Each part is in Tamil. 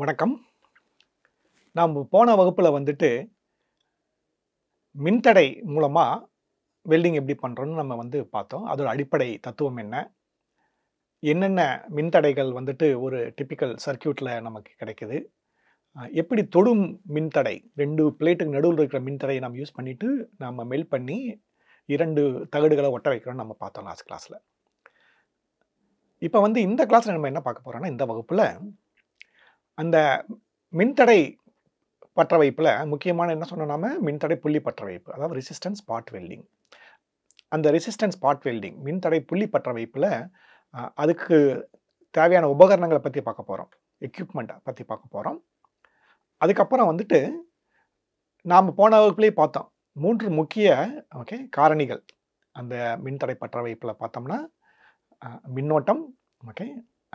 வணக்கம் நாம் போன வகுப்பில் வந்துட்டு மின்தடை மூலமாக வெல்டிங் எப்படி பண்ணுறோன்னு நம்ம வந்து பார்த்தோம் அதோட அடிப்படை தத்துவம் என்ன என்னென்ன மின்தடைகள் வந்துட்டு ஒரு டிப்பிக்கல் சர்க்கியூட்டில் நமக்கு கிடைக்குது எப்படி தொடும் மின்தடை ரெண்டு பிளேட்டுக்கு நடுவில் இருக்கிற மின்தடையை நம்ம யூஸ் பண்ணிவிட்டு நம்ம மெல்ட் பண்ணி இரண்டு தகடுகளை ஒட்ட வைக்கிறோம்னு நம்ம பார்த்தோம் லாஸ்ட் கிளாஸில் இப்போ வந்து இந்த கிளாஸில் நம்ம என்ன பார்க்க போகிறோம்னா இந்த வகுப்பில் அந்த மின்தடை பற்ற வைப்பில் முக்கியமான என்ன சொன்னோம்னா மின்தடை புள்ளி பற்ற வைப்பு அதாவது ரெசிஸ்டன்ஸ் பாட் வெல்டிங் அந்த ரெசிஸ்டன்ஸ் பாட் வெல்டிங் மின்தடை புள்ளி பற்ற வைப்பில் அதுக்கு தேவையான உபகரணங்களை பற்றி பார்க்க போகிறோம் எக்யூப்மெண்ட்டை பற்றி பார்க்க போகிறோம் அதுக்கப்புறம் வந்துட்டு நாம் போன வகுப்புலேயே பார்த்தோம் மூன்று முக்கிய ஓகே காரணிகள் அந்த மின்தடை பற்ற வைப்பில் பார்த்தோம்னா மின்னோட்டம் ஓகே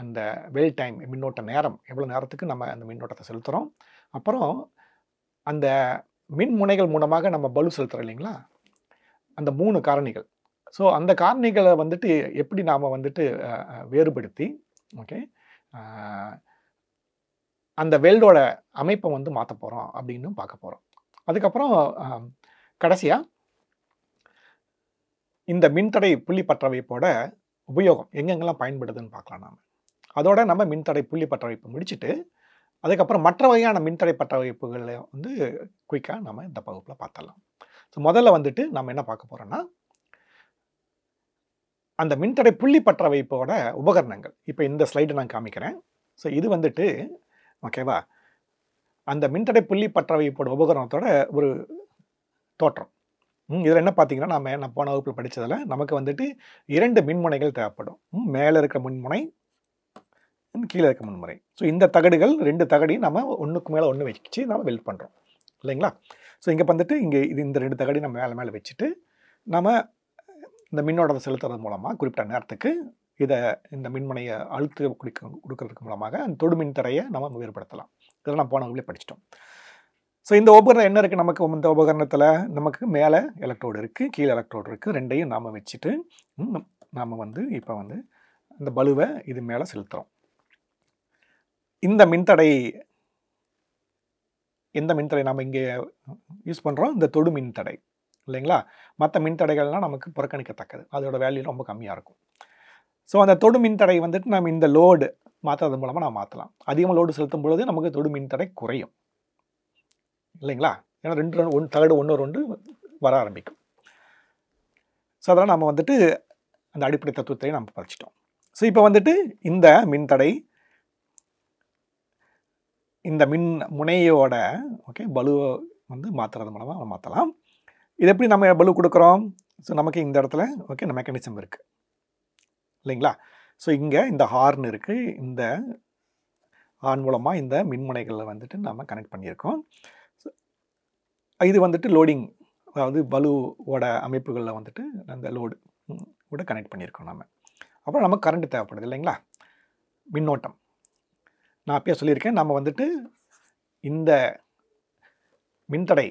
அந்த வெல் டைம் மின்னோட்ட நேரம் எவ்வளோ நேரத்துக்கு நம்ம அந்த மின்னோட்டத்தை செலுத்துகிறோம் அப்புறம் அந்த மின்முனைகள் மூலமாக நம்ம பலு செலுத்துகிறோம் இல்லைங்களா அந்த மூணு காரணிகள் ஸோ அந்த காரணிகளை வந்துட்டு எப்படி நாம் வந்துட்டு வேறுபடுத்தி ஓகே அந்த வெல்டோட அமைப்பை வந்து மாற்ற போகிறோம் அப்படின்னு பார்க்க போகிறோம் அதுக்கப்புறம் கடைசியாக இந்த மின்தடை புள்ளி பற்றவைப்போட உபயோகம் எங்கெங்கெல்லாம் பயன்படுதுன்னு பார்க்கலாம் நாம் அதோட நம்ம மின்தடை புள்ளி பற்ற வைப்பு முடிச்சுட்டு அதுக்கப்புறம் மற்ற வகையான மின்தடை பற்ற வைப்புகளை வந்து குயிக்காக நம்ம இந்த பகுப்பில் பார்த்துடலாம் ஸோ முதல்ல வந்துட்டு நம்ம என்ன பார்க்க போகிறோன்னா அந்த மின்தடை புள்ளி பற்ற வைப்போட உபகரணங்கள் இப்போ இந்த ஸ்லைடு நான் காமிக்கிறேன் ஸோ இது வந்துட்டு ஓகேவா அந்த மின்தடை புள்ளி பற்ற வைப்போட உபகரணத்தோட ஒரு தோற்றம் இதில் என்ன பார்த்தீங்கன்னா நம்ம நான் போன வகுப்பில் படித்ததில் நமக்கு வந்துட்டு இரண்டு மின்முனைகள் தேவைப்படும் மேலே இருக்கிற மின்முனை கீழே இருக்க முன்முறை ஸோ இந்த தகடுகள் ரெண்டு தகடையும் நம்ம ஒன்றுக்கு மேலே ஒன்று வச்சு நம்ம வெல்ட் பண்ணுறோம் இல்லைங்களா ஸோ இங்கே வந்துட்டு இங்கே இது இந்த ரெண்டு தகடையும் நம்ம மேலே மேலே வச்சுட்டு நம்ம இந்த மின்னோட்டத்தை செலுத்துறது மூலமாக குறிப்பிட்ட நேரத்துக்கு இதை இந்த மின்மனையை அழுத்து குடிக்க கொடுக்கறதுக்கு மூலமாக அந்த தொடு தரையை நம்ம வேறுபடுத்தலாம் இதெல்லாம் நான் போன படிச்சிட்டோம் ஸோ இந்த உபகரணம் என்ன இருக்குது நமக்கு இந்த உபகரணத்தில் நமக்கு மேலே எலக்ட்ரோடு இருக்குது கீழே எலக்ட்ரோடு இருக்குது ரெண்டையும் நாம் வச்சுட்டு நாம் வந்து இப்போ வந்து அந்த பலுவை இது மேலே செலுத்துகிறோம் இந்த மின்தடை எந்த மின்தடை நம்ம இங்கே யூஸ் பண்ணுறோம் இந்த தொடு மின்தடை இல்லைங்களா மற்ற மின்தடைகள்லாம் நமக்கு புறக்கணிக்கத்தக்கது அதோட வேல்யூ ரொம்ப கம்மியாக இருக்கும் ஸோ அந்த தொடு மின்தடை வந்துட்டு நம்ம இந்த லோடு மாற்றுறது மூலமாக நாம் மாற்றலாம் அதிகமாக லோடு செலுத்தும் பொழுது நமக்கு தொடு மின்தடை குறையும் இல்லைங்களா ஏன்னா ரெண்டு ஒன் தகடு ஒன்று ரெண்டு வர ஆரம்பிக்கும் ஸோ அதெல்லாம் நம்ம வந்துட்டு அந்த அடிப்படை தத்துவத்தை நம்ம படிச்சிட்டோம் ஸோ இப்போ வந்துட்டு இந்த மின்தடை இந்த மின் முனையோட ஓகே பலுவை வந்து மாற்றுறது மூலமாக நம்ம மாற்றலாம் இது எப்படி நம்ம பலு கொடுக்குறோம் ஸோ நமக்கு இந்த இடத்துல ஓகே இந்த மெக்கானிசம் இருக்குது இல்லைங்களா ஸோ இங்கே இந்த ஹார்ன் இருக்குது இந்த ஹார்ன் மூலமாக இந்த மின்முனைகளில் வந்துட்டு நம்ம கனெக்ட் பண்ணியிருக்கோம் இது வந்துட்டு லோடிங் அதாவது பலுவோட அமைப்புகளில் வந்துட்டு அந்த லோடு கூட கனெக்ட் பண்ணியிருக்கோம் நம்ம அப்புறம் நமக்கு கரண்ட்டு தேவைப்படுது இல்லைங்களா மின்னோட்டம் நான் அப்பயே சொல்லியிருக்கேன் நம்ம வந்துட்டு இந்த மின்தடை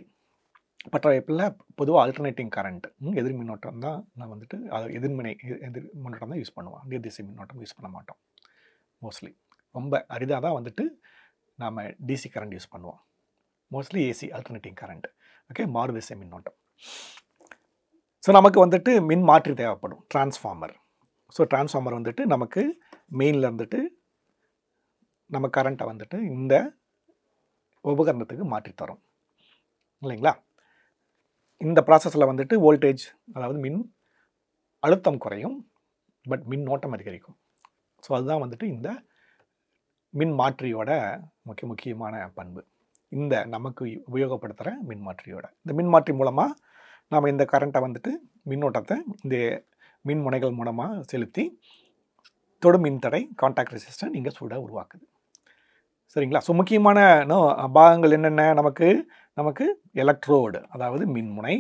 பற்ற வைப்பில் பொதுவாக ஆல்டர்னேட்டிங் கரண்ட் எதிர் மின்னோட்டம் தான் நான் வந்துட்டு அது எதிர்மினை எதிர் மின்னோட்டம் தான் யூஸ் பண்ணுவோம் நேர்திசை மின்னோட்டம் யூஸ் பண்ண மாட்டோம் மோஸ்ட்லி ரொம்ப அரிதாக தான் வந்துட்டு நாம் டிசி கரண்ட் யூஸ் பண்ணுவோம் mostly AC alternating current okay திசை மின்னோட்டம் ஸோ நமக்கு வந்துட்டு மின் மாற்றி தேவைப்படும் டிரான்ஸ்ஃபார்மர் ஸோ டிரான்ஸ்ஃபார்மர் வந்துட்டு நமக்கு மெயினில் இருந்துட்டு நம்ம கரண்ட்டை வந்துட்டு இந்த உபகரணத்துக்கு மாற்றி தரும் இல்லைங்களா இந்த ப்ராசஸில் வந்துட்டு வோல்டேஜ் அதாவது மின் அழுத்தம் குறையும் பட் மின் ஓட்டம் அதிகரிக்கும் ஸோ அதுதான் வந்துட்டு இந்த மின் மாற்றியோட முக்கிய முக்கியமான பண்பு இந்த நமக்கு உபயோகப்படுத்துகிற மின்மாற்றியோட இந்த மின் மாற்றி மூலமாக நாம் இந்த கரண்ட்டை வந்துட்டு மின்னோட்டத்தை இந்த மின்முனைகள் மூலமாக செலுத்தி தொடு மின்தடை கான்டாக்ட் ரெசிஸ்டன் நீங்கள் சூடாக உருவாக்குது சரிங்களா ஸோ முக்கியமான பாகங்கள் என்னென்ன நமக்கு நமக்கு எலக்ட்ரோடு அதாவது மின்முனை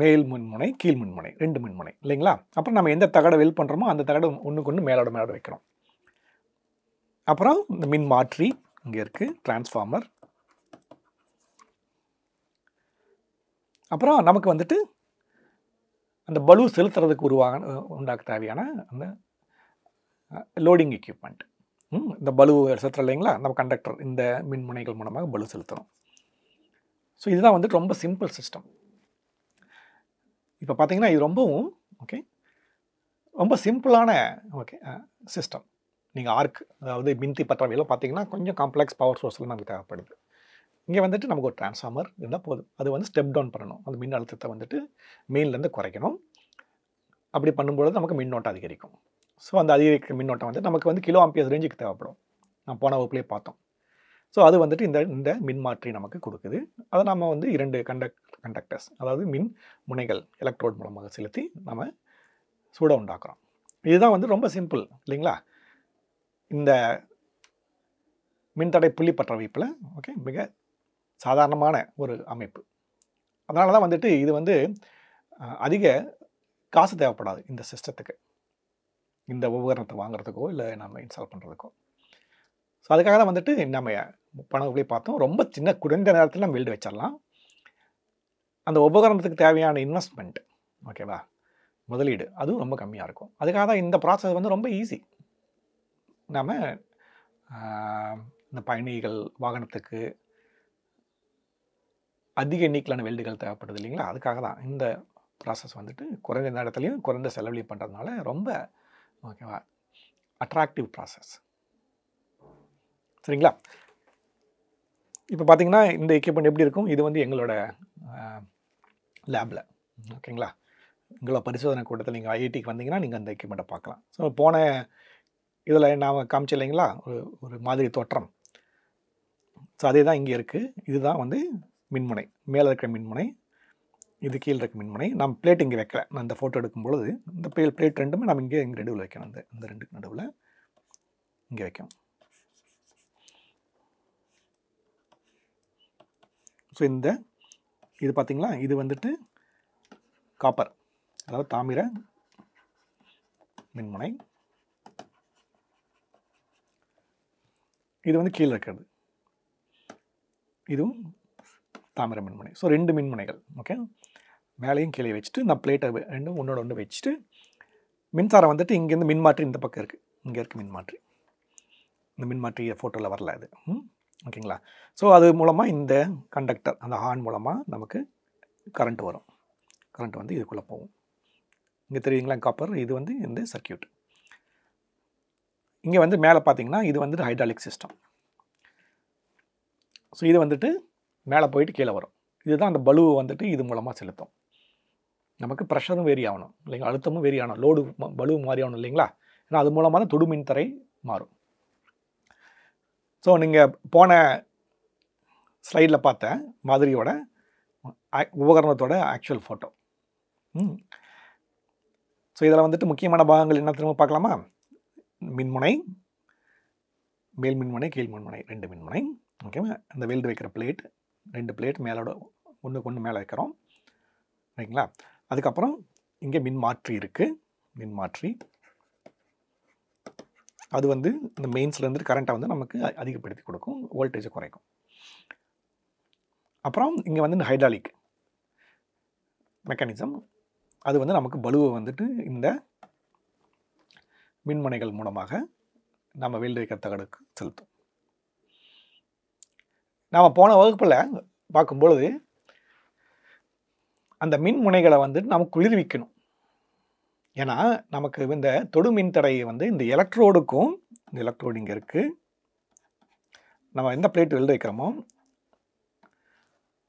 மேல் மின்முனை கீழ் மின்முனை ரெண்டு மின்முனை இல்லைங்களா அப்புறம் நம்ம எந்த தகடை வெல் பண்ணுறோமோ அந்த தகடை ஒன்றுக்கு ஒன்று மேலோட மேலோட வைக்கணும் அப்புறம் இந்த மின் மாற்றி இங்கே இருக்குது டிரான்ஸ்ஃபார்மர் அப்புறம் நமக்கு வந்துட்டு அந்த பலு செலுத்துறதுக்கு உருவாக உண்டாக்க தேவையான அந்த லோடிங் எக்யூப்மெண்ட் இந்த பலு செலுத்துகிறோம் இல்லைங்களா நம்ம கண்டக்டர் இந்த மின்முனைகள் மூலமாக பலு செலுத்துகிறோம் ஸோ இதுதான் வந்துட்டு ரொம்ப சிம்பிள் சிஸ்டம் இப்போ பார்த்தீங்கன்னா இது ரொம்பவும் ஓகே ரொம்ப சிம்பிளான ஓகே சிஸ்டம் நீங்கள் ஆர்க் அதாவது மின்தி பற்றாவையெல்லாம் பார்த்தீங்கன்னா கொஞ்சம் காம்ப்ளெக்ஸ் பவர் சோர்ஸ்லாம் நமக்கு தேவைப்படுது இங்கே வந்துட்டு நமக்கு ஒரு டிரான்ஸ்ஃபார்மர் இருந்தால் போதும் அது வந்து ஸ்டெப் டவுன் பண்ணணும் அந்த மின் அழுத்தத்தை வந்துட்டு மெயின்லேருந்து குறைக்கணும் அப்படி பண்ணும்பொழுது நமக்கு மின்னோட்டம் அதிகரிக்கும் ஸோ அந்த அதிகரிக்கிற மின்னோட்டம் வந்து நமக்கு வந்து கிலோ ஆம்பியர்ஸ் ரேஞ்சுக்கு தேவைப்படும் நான் போன வகுப்புலேயே பார்த்தோம் ஸோ அது வந்துட்டு இந்த இந்த மின்மாற்றி நமக்கு கொடுக்குது அதை நம்ம வந்து இரண்டு கண்டக்ட் கண்டக்டர்ஸ் அதாவது மின் முனைகள் எலக்ட்ரோட் மூலமாக செலுத்தி நம்ம சூட உண்டாக்குறோம் இதுதான் வந்து ரொம்ப சிம்பிள் இல்லைங்களா இந்த மின்தடை புள்ளி பற்ற வைப்பில் ஓகே மிக சாதாரணமான ஒரு அமைப்பு அதனால தான் வந்துட்டு இது வந்து அதிக காசு தேவைப்படாது இந்த சிஸ்டத்துக்கு இந்த உபகரணத்தை வாங்குறதுக்கோ இல்லை நம்ம இன்ஸ்டால் பண்ணுறதுக்கோ ஸோ அதுக்காக தான் வந்துட்டு நம்ம பணம் போய் பார்த்தோம் ரொம்ப சின்ன குறைந்த நேரத்தில் நம்ம வீடு வச்சிடலாம் அந்த உபகரணத்துக்கு தேவையான இன்வெஸ்ட்மெண்ட் ஓகேவா முதலீடு அதுவும் ரொம்ப கம்மியாக இருக்கும் அதுக்காக தான் இந்த ப்ராசஸ் வந்து ரொம்ப ஈஸி நாம் இந்த பயணிகள் வாகனத்துக்கு அதிக எண்ணிக்கையிலான வெல்டுகள் தேவைப்படுது இல்லைங்களா அதுக்காக தான் இந்த ப்ராசஸ் வந்துட்டு குறைந்த நேரத்துலையும் குறைந்த செலவழி பண்ணுறதுனால ரொம்ப ஓகேவா அட்ராக்டிவ் ப்ராசஸ் சரிங்களா இப்போ பார்த்தீங்கன்னா இந்த எக்யூப்மெண்ட் எப்படி இருக்கும் இது வந்து எங்களோட லேபில் ஓகேங்களா எங்களோட பரிசோதனை கூட்டத்தில் நீங்கள் ஐஐடிக்கு வந்தீங்கன்னா நீங்கள் அந்த எக்யூப்மெண்ட்டை பார்க்கலாம் ஸோ போன இதில் நான் காமிச்சு இல்லைங்களா ஒரு ஒரு மாதிரி தோற்றம் ஸோ அதே தான் இங்கே இருக்குது இதுதான் வந்து மின்முனை மேலே இருக்கிற மின்முனை இது கீழே இருக்க மின்முனை நம்ம பிளேட் இங்கே வைக்கல நான் இந்த ஃபோட்டோ எடுக்கும்பொழுது இந்த பிளே பிளேட் ரெண்டுமே நம்ம இங்கே இங்கே நடுவில் வைக்கணும் இந்த இந்த ரெண்டுக்கு நடுவில் இங்கே வைக்கணும் ஸோ இந்த இது பார்த்திங்களா இது வந்துட்டு காப்பர் அதாவது தாமிர மின்முனை இது வந்து கீழே இருக்கிறது இதுவும் தாமிர மின்முனை ஸோ ரெண்டு மின்முனைகள் ஓகே மேலேயும் கீழே வச்சுட்டு இந்த பிளேட்டை ரெண்டும் ஒன்றோட ஒன்று வச்சுட்டு மின்சாரம் வந்துட்டு இங்கேருந்து மின்மாற்றி இந்த பக்கம் இருக்குது இங்கே இருக்குது மின்மாற்றி இந்த மின்மாற்றி ஃபோட்டோவில் வரல அது ஓகேங்களா ஸோ அது மூலமாக இந்த கண்டக்டர் அந்த ஹார்ன் மூலமாக நமக்கு கரண்ட் வரும் கரண்ட் வந்து இதுக்குள்ளே போகும் இங்கே தெரியுங்களா காப்பர் இது வந்து இந்த சர்க்கியூட் இங்கே வந்து மேலே பார்த்தீங்கன்னா இது வந்துட்டு ஹைட்ராலிக் சிஸ்டம் ஸோ இது வந்துட்டு மேலே போயிட்டு கீழே வரும் இதுதான் அந்த பலுவை வந்துட்டு இது மூலமாக செலுத்தும் நமக்கு ப்ரெஷரும் வேரி ஆகணும் இல்லைங்களா அழுத்தமும் வேரி ஆகணும் லோடு பலு மாறி ஆகணும் இல்லைங்களா ஏன்னா அது மூலமாக தான் தொடு மின்தரை மாறும் ஸோ நீங்கள் போன ஸ்லைடில் பார்த்த மாதிரியோட உபகரணத்தோட ஆக்சுவல் ஃபோட்டோ ஸோ இதில் வந்துட்டு முக்கியமான பாகங்கள் என்ன திரும்ப பார்க்கலாமா மின்முனை மேல் மின்முனை கீழ் மின்முனை ரெண்டு மின்முனை ஓகேவா அந்த வெல்டு வைக்கிற பிளேட் ரெண்டு பிளேட் மேலோட ஒன்று கொண்டு மேலே வைக்கிறோம் ஓகேங்களா அதுக்கப்புறம் இங்கே மின்மாற்றி இருக்குது மின்மாற்றி அது வந்து இந்த மெயின்ஸ்லேருந்து கரண்ட்டை வந்து நமக்கு அதிகப்படுத்தி கொடுக்கும் வோல்டேஜை குறைக்கும் அப்புறம் இங்கே வந்து ஹைட்ராலிக் மெக்கானிசம் அது வந்து நமக்கு பலுவை வந்துட்டு இந்த மின்மனைகள் மூலமாக நம்ம வேல்டிக்க தகடுக்கு செலுத்தும் நாம் போன வகுப்பில் பார்க்கும்பொழுது அந்த மின் முனைகளை வந்துட்டு நம்ம குளிர்விக்கணும் ஏன்னா நமக்கு இந்த தொடு மின் தடையை வந்து இந்த எலக்ட்ரோடுக்கும் இந்த எலக்ட்ரோடு இங்கே இருக்குது நம்ம எந்த பிளேட் வெளில வைக்கிறோமோ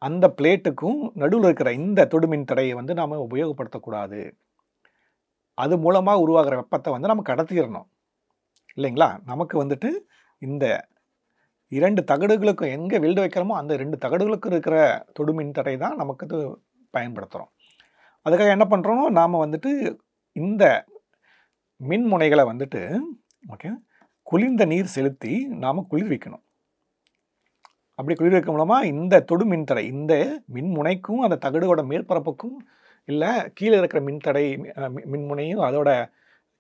அந்த பிளேட்டுக்கும் நடுவில் இருக்கிற இந்த மின் தடையை வந்து நாம் உபயோகப்படுத்தக்கூடாது அது மூலமாக உருவாகிற வெப்பத்தை வந்து நம்ம கடத்திடணும் இல்லைங்களா நமக்கு வந்துட்டு இந்த இரண்டு தகடுகளுக்கும் எங்கே வெல்டு வைக்கிறோமோ அந்த ரெண்டு தகடுகளுக்கும் இருக்கிற தொடுமின் தடை தான் நமக்கு பயன்படுத்துகிறோம் அதுக்காக என்ன பண்ணுறோம் நாம் வந்துட்டு இந்த மின்முனைகளை வந்துட்டு ஓகே குளிர்ந்த நீர் செலுத்தி நாம் குளிர்விக்கணும் அப்படி குளிர்விக்க மூலமாக இந்த தொடு மின்தடை இந்த மின்முனைக்கும் அந்த தகடோட மேற்பரப்புக்கும் இல்லை கீழே இருக்கிற மின்தடை மின்முனையும் அதோட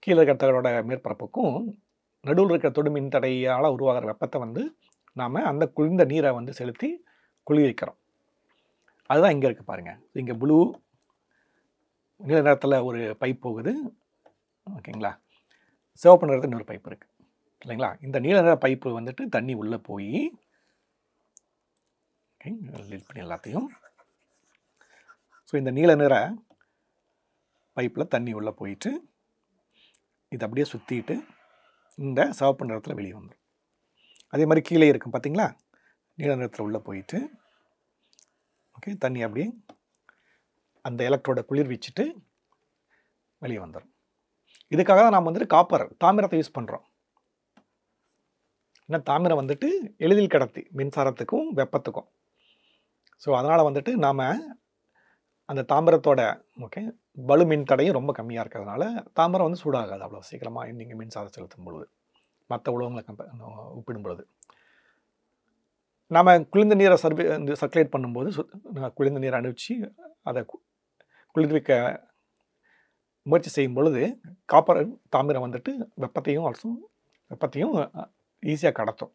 கீழே இருக்கிற தகடோட மேற்பரப்புக்கும் நடுவில் இருக்கிற தொடு மின்தடையால் உருவாகிற வெப்பத்தை வந்து நாம் அந்த குளிர்ந்த நீரை வந்து செலுத்தி குளிர்விக்கிறோம் அதுதான் இங்கே இருக்குது பாருங்கள் இங்கே ப்ளூ நீல நிறத்தில் ஒரு பைப் போகுது ஓகேங்களா சிவப்பு நிறத்தில் இன்னொரு பைப் இருக்குது இல்லைங்களா இந்த நீல நிற பைப்பு வந்துட்டு தண்ணி உள்ளே போய் ஓகே லீட் பண்ணி எல்லாத்தையும் ஸோ இந்த நீல நிற பைப்பில் தண்ணி உள்ளே போயிட்டு இது அப்படியே சுற்றிட்டு இந்த சிவப்பு நிறத்தில் வெளியே வந்துடும் அதே மாதிரி கீழே இருக்கும் பார்த்தீங்களா நீல நிறத்தில் உள்ளே போயிட்டு ஓகே தண்ணி அப்படியே அந்த எலக்ட்ரோட குளிர்விச்சுட்டு வெளியே வந்துடும் இதுக்காக தான் நாம் வந்துட்டு காப்பர் தாமிரத்தை யூஸ் பண்ணுறோம் ஏன்னா தாமிரம் வந்துட்டு எளிதில் கடத்தி மின்சாரத்துக்கும் வெப்பத்துக்கும் ஸோ அதனால் வந்துட்டு நாம் அந்த தாமிரத்தோட ஓகே பலு மின் தடையும் ரொம்ப கம்மியாக இருக்கிறதுனால தாமிரம் வந்து சூடாகாது அவ்வளோ சீக்கிரமாக நீங்கள் மின்சாரம் செலுத்தும் பொழுது மற்ற உலகங்களை கம்ப ஒப்பிடும் பொழுது நம்ம குளிர்ந்த நீரை சர்வே இந்த சர்க்குலேட் பண்ணும்போது குளிர்ந்த நீரை அனுப்பிச்சு அதை குளிர்விக்க முயற்சி செய்யும் பொழுது காப்பர் தாமிரம் வந்துட்டு வெப்பத்தையும் அரசும் வெப்பத்தையும் ஈஸியாக கடத்தும்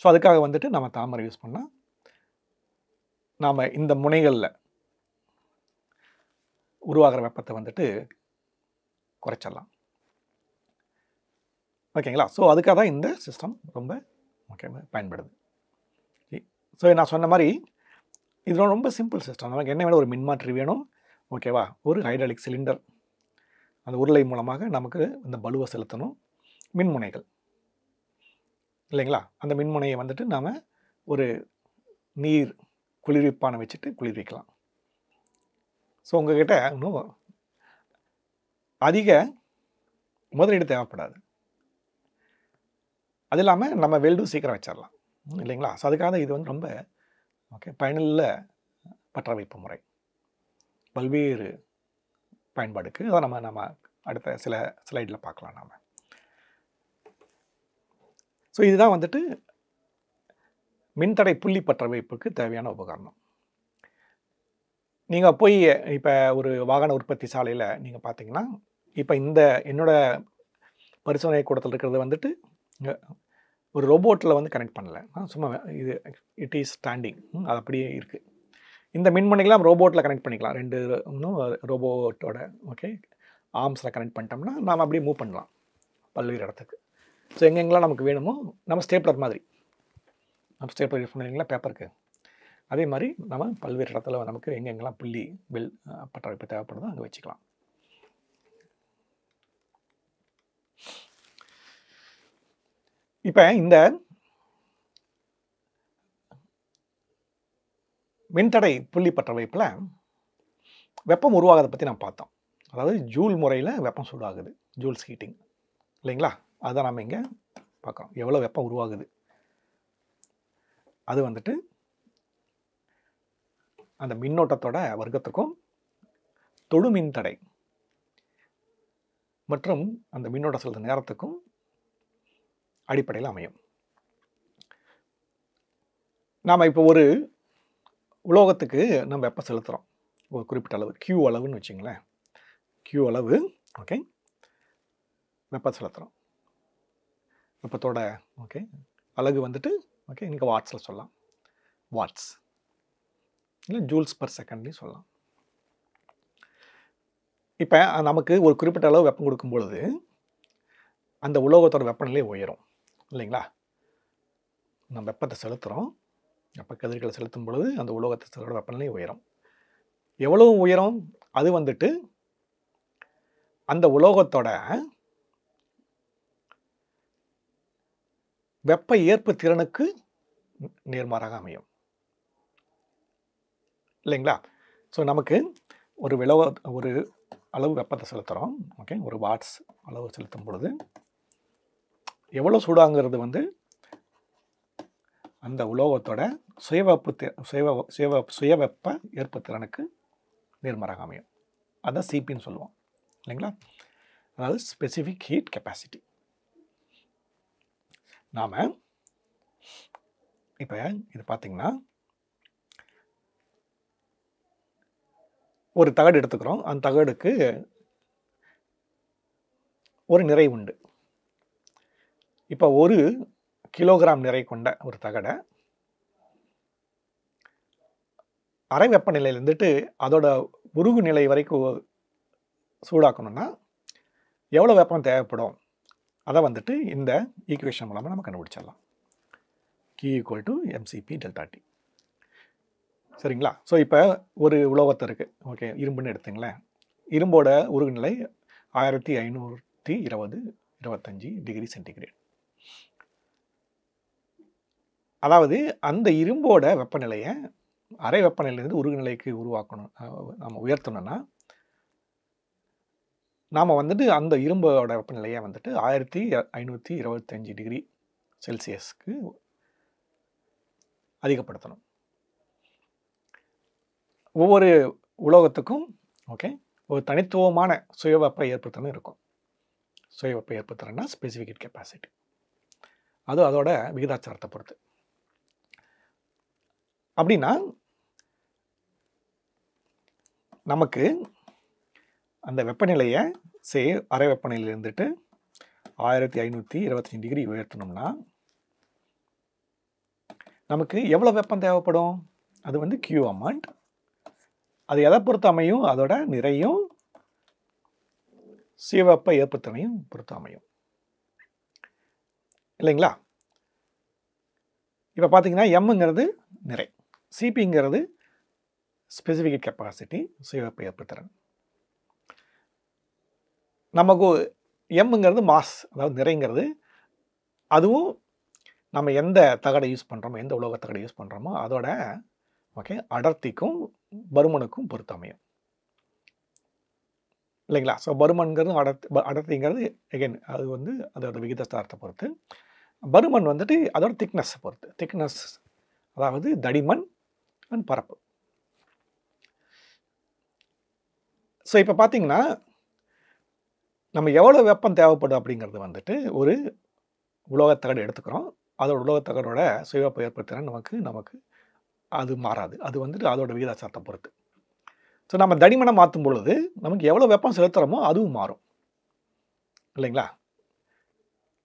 ஸோ அதுக்காக வந்துட்டு நம்ம தாமரை யூஸ் பண்ணால் நாம் இந்த முனைகளில் உருவாகிற வெப்பத்தை வந்துட்டு குறைச்சிடலாம் ஓகேங்களா ஸோ அதுக்காக தான் இந்த சிஸ்டம் ரொம்ப முக்கியமாக பயன்படுது ஸோ நான் சொன்ன மாதிரி இதெல்லாம் ரொம்ப சிம்பிள் சிஸ்டம் நமக்கு என்ன வேணும் ஒரு மின்மாற்றி வேணும் ஓகேவா ஒரு ஹைட்ராலிக் சிலிண்டர் அந்த உருளை மூலமாக நமக்கு இந்த பலுவை செலுத்தணும் மின்முனைகள் இல்லைங்களா அந்த மின்முனையை வந்துட்டு நாம் ஒரு நீர் குளிர்விப்பானை வச்சுட்டு குளிர்விக்கலாம் ஸோ உங்ககிட்ட இன்னும் அதிக முதலீடு தேவைப்படாது அது இல்லாமல் நம்ம வெல்டும் சீக்கிரம் வச்சிடலாம் இல்லைங்களா ஸோ அதுக்காக இது வந்து ரொம்ப ஓகே பயனுள்ள பற்ற வைப்பு முறை பல்வேறு பயன்பாடுக்கு அதை நம்ம நம்ம அடுத்த சில ஸ்லைடில் பார்க்கலாம் நாம் ஸோ இதுதான் வந்துட்டு மின்தடை புள்ளி பற்ற வைப்புக்கு தேவையான உபகரணம் நீங்கள் போய் இப்போ ஒரு வாகன உற்பத்தி சாலையில் நீங்கள் பார்த்தீங்கன்னா இப்போ இந்த என்னோடய பரிசோதனை கூடத்தில் இருக்கிறது வந்துட்டு ஒரு ரோபோட்டில் வந்து கனெக்ட் பண்ணல சும்மா இது இட் இஸ் ஸ்டாண்டிங் அது அப்படியே இருக்குது இந்த மின்மணிக்கெலாம் ரோபோட்டில் கனெக்ட் பண்ணிக்கலாம் ரெண்டு இன்னும் ரோபோட்டோட ஓகே ஆர்ம்ஸில் கனெக்ட் பண்ணிட்டோம்னா நாம் அப்படியே மூவ் பண்ணலாம் பல்வேறு இடத்துக்கு ஸோ எங்கெங்கெல்லாம் நமக்கு வேணுமோ நம்ம ஸ்டேப்ளர் மாதிரி நம்ம ஸ்டேப்ளர் யூஸ் பண்ணுறீங்களா பேப்பருக்கு அதே மாதிரி நம்ம பல்வேறு இடத்துல நமக்கு எங்கெங்கெல்லாம் புள்ளி வெல் பட்டா தேவைப்படுதோ அங்கே வச்சுக்கலாம் இப்போ இந்த மின்தடை புள்ளி பற்ற வைப்பில் வெப்பம் உருவாகிறத பற்றி நான் பார்த்தோம் அதாவது ஜூல் முறையில் வெப்பம் சூடாகுது ஜூல்ஸ் ஹீட்டிங் இல்லைங்களா அதை நம்ம இங்கே பார்க்குறோம் எவ்வளோ வெப்பம் உருவாகுது அது வந்துட்டு அந்த மின்னோட்டத்தோட வர்க்கத்துக்கும் தொடு மின்தடை மற்றும் அந்த மின்னோட்ட செலுத்த நேரத்துக்கும் அடிப்படையில் அமையும் நாம் இப்போ ஒரு உலோகத்துக்கு நம்ம வெப்பம் செலுத்துகிறோம் ஒரு குறிப்பிட்ட அளவு கியூ அளவுன்னு வச்சுங்களேன் கியூ அளவு ஓகே வெப்பம் செலுத்துகிறோம் வெப்பத்தோட ஓகே அழகு வந்துட்டு ஓகே இன்றைக்கி வாட்ஸில் சொல்லலாம் வாட்ஸ் இல்லை ஜூல்ஸ் பர் செகண்ட்லேயும் சொல்லலாம் இப்போ நமக்கு ஒரு குறிப்பிட்ட அளவு வெப்பம் கொடுக்கும் பொழுது அந்த உலோகத்தோட வெப்பநிலையே உயரும் இல்லைங்களா நம்ம வெப்பத்தை செலுத்துகிறோம் வெப்ப கதிர்களை செலுத்தும் பொழுது அந்த உலோகத்தை செலுத்த வெப்பநிலை உயரும் எவ்வளோ உயரும் அது வந்துட்டு அந்த உலோகத்தோட வெப்ப ஏற்பு திறனுக்கு நேர்மாறாக அமையும் இல்லைங்களா ஸோ நமக்கு ஒரு விலோ ஒரு அளவு வெப்பத்தை செலுத்துகிறோம் ஓகே ஒரு வாட்ஸ் அளவு செலுத்தும் பொழுது எவ்வளோ சூடாங்கிறது வந்து அந்த உலோகத்தோட சுயவெப்பு சுயவ சுயவெப்ப ஏற்பு நேர்மறாக அமையும் அதான் சிபின்னு சொல்லுவோம் இல்லைங்களா அதாவது ஸ்பெசிஃபிக் ஹீட் கெப்பாசிட்டி நாம் இப்போ இது பார்த்திங்கன்னா ஒரு தகடு எடுத்துக்கிறோம் அந்த தகடுக்கு ஒரு நிறை உண்டு இப்போ ஒரு கிலோகிராம் நிறை கொண்ட ஒரு தகடை அரை வெப்பநிலையிலேருந்துட்டு அதோட உருகு நிலை வரைக்கும் சூடாக்கணும்னா எவ்வளோ வெப்பம் தேவைப்படும் அதை வந்துட்டு இந்த ஈக்குவேஷன் மூலமாக நம்ம கண்டுபிடிச்சிடலாம் Q equal to MCP delta T சரிங்களா ஸோ இப்போ ஒரு உலோகத்தை இருக்குது ஓகே இரும்புன்னு எடுத்துங்களேன் இரும்போட உருகுநிலை ஆயிரத்தி ஐநூற்றி இருபது இருபத்தஞ்சி டிகிரி சென்டிகிரேட் அதாவது அந்த இரும்போட வெப்பநிலையை அரை வெப்பநிலையிலேருந்து உருகு நிலைக்கு உருவாக்கணும் நம்ம உயர்த்தணும்னா நாம் வந்துட்டு அந்த இரும்போட வெப்பநிலையை வந்துட்டு ஆயிரத்தி ஐநூற்றி இருபத்தஞ்சி டிகிரி செல்சியஸ்க்கு அதிகப்படுத்தணும் ஒவ்வொரு உலோகத்துக்கும் ஓகே ஒரு தனித்துவமான சுயவெப்ப ஏற்படுத்தணும் இருக்கும் சுயவெப்ப ஏற்படுத்துறேன்னா ஸ்பெசிஃபிக் கெப்பாசிட்டி அது அதோட விகிதாச்சாரத்தை பொறுத்து அப்படின்னா நமக்கு அந்த வெப்பநிலையை சே அரை வெப்பநிலையில் இருந்துட்டு ஆயிரத்தி ஐநூற்றி இருபத்தஞ்சி டிகிரி உயர்த்தணும்னா நமக்கு எவ்வளோ வெப்பம் தேவைப்படும் அது வந்து கியூ அமௌண்ட் அது எதை பொறுத்த அமையும் அதோட நிறையும் சீவெப்ப ஏற்புத்தனையும் பொறுத்த அமையும் இல்லைங்களா இப்போ பார்த்தீங்கன்னா எம்ங்கிறது நிறை சிபிங்கிறது ஸ்பெசிஃபிக் கெப்பாசிட்டி சிவப்பெயர்ப்பு திறன் நமக்கு எம்ங்கிறது மாஸ் அதாவது நிறைங்கிறது அதுவும் நம்ம எந்த தகடை யூஸ் பண்ணுறோமோ எந்த உலோக தகடை யூஸ் பண்ணுறோமோ அதோட ஓகே அடர்த்திக்கும் பருமனுக்கும் பொருத்தமையும் அமையும் இல்லைங்களா ஸோ பருமன்கிறது அடர்த்தி அடர்த்திங்கிறது எகெயின் அது வந்து அதோடய விகிதத்தாரத்தை பொறுத்து பருமன் வந்துட்டு அதோட திக்னஸ் பொறுத்து திக்னஸ் அதாவது தடிமன் அண்ட் பரப்பு ஸோ இப்போ பார்த்தீங்கன்னா நம்ம எவ்வளோ வெப்பம் தேவைப்படும் அப்படிங்கிறது வந்துட்டு ஒரு உலோகத்தகடு எடுத்துக்கிறோம் அதோட உலோகத்தகடோட சுயவெப்பம் ஏற்படுத்தினா நமக்கு நமக்கு அது மாறாது அது வந்துட்டு அதோட விகிதாச்சாரத்தை பொறுத்து ஸோ நம்ம தடிமனை மாற்றும் பொழுது நமக்கு எவ்வளோ வெப்பம் செலுத்துகிறோமோ அதுவும் மாறும் இல்லைங்களா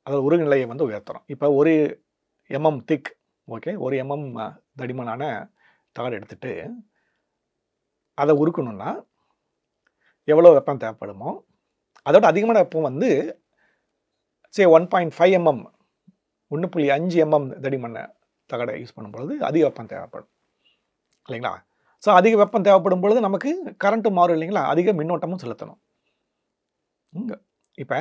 அதாவது ஒரு நிலையை வந்து உயர்த்துகிறோம் இப்போ ஒரு எம்எம் திக் ஓகே ஒரு எம்எம் தடிமனான தாள் எடுத்துட்டு அதை உருக்கணும்னா எவ்வளோ வெப்பம் தேவைப்படுமோ அதோட அதிகமான வெப்பம் வந்து say one point five mm ஒன்று புள்ளி அஞ்சு எம்எம் தடிமண்ணை தகடை யூஸ் பண்ணும்பொழுது அதிக வெப்பம் தேவைப்படும் இல்லைங்களா ஸோ அதிக வெப்பம் தேவைப்படும் பொழுது நமக்கு கரண்ட்டு மாறும் இல்லைங்களா அதிக மின்னோட்டமும் செலுத்தணும் இப்போ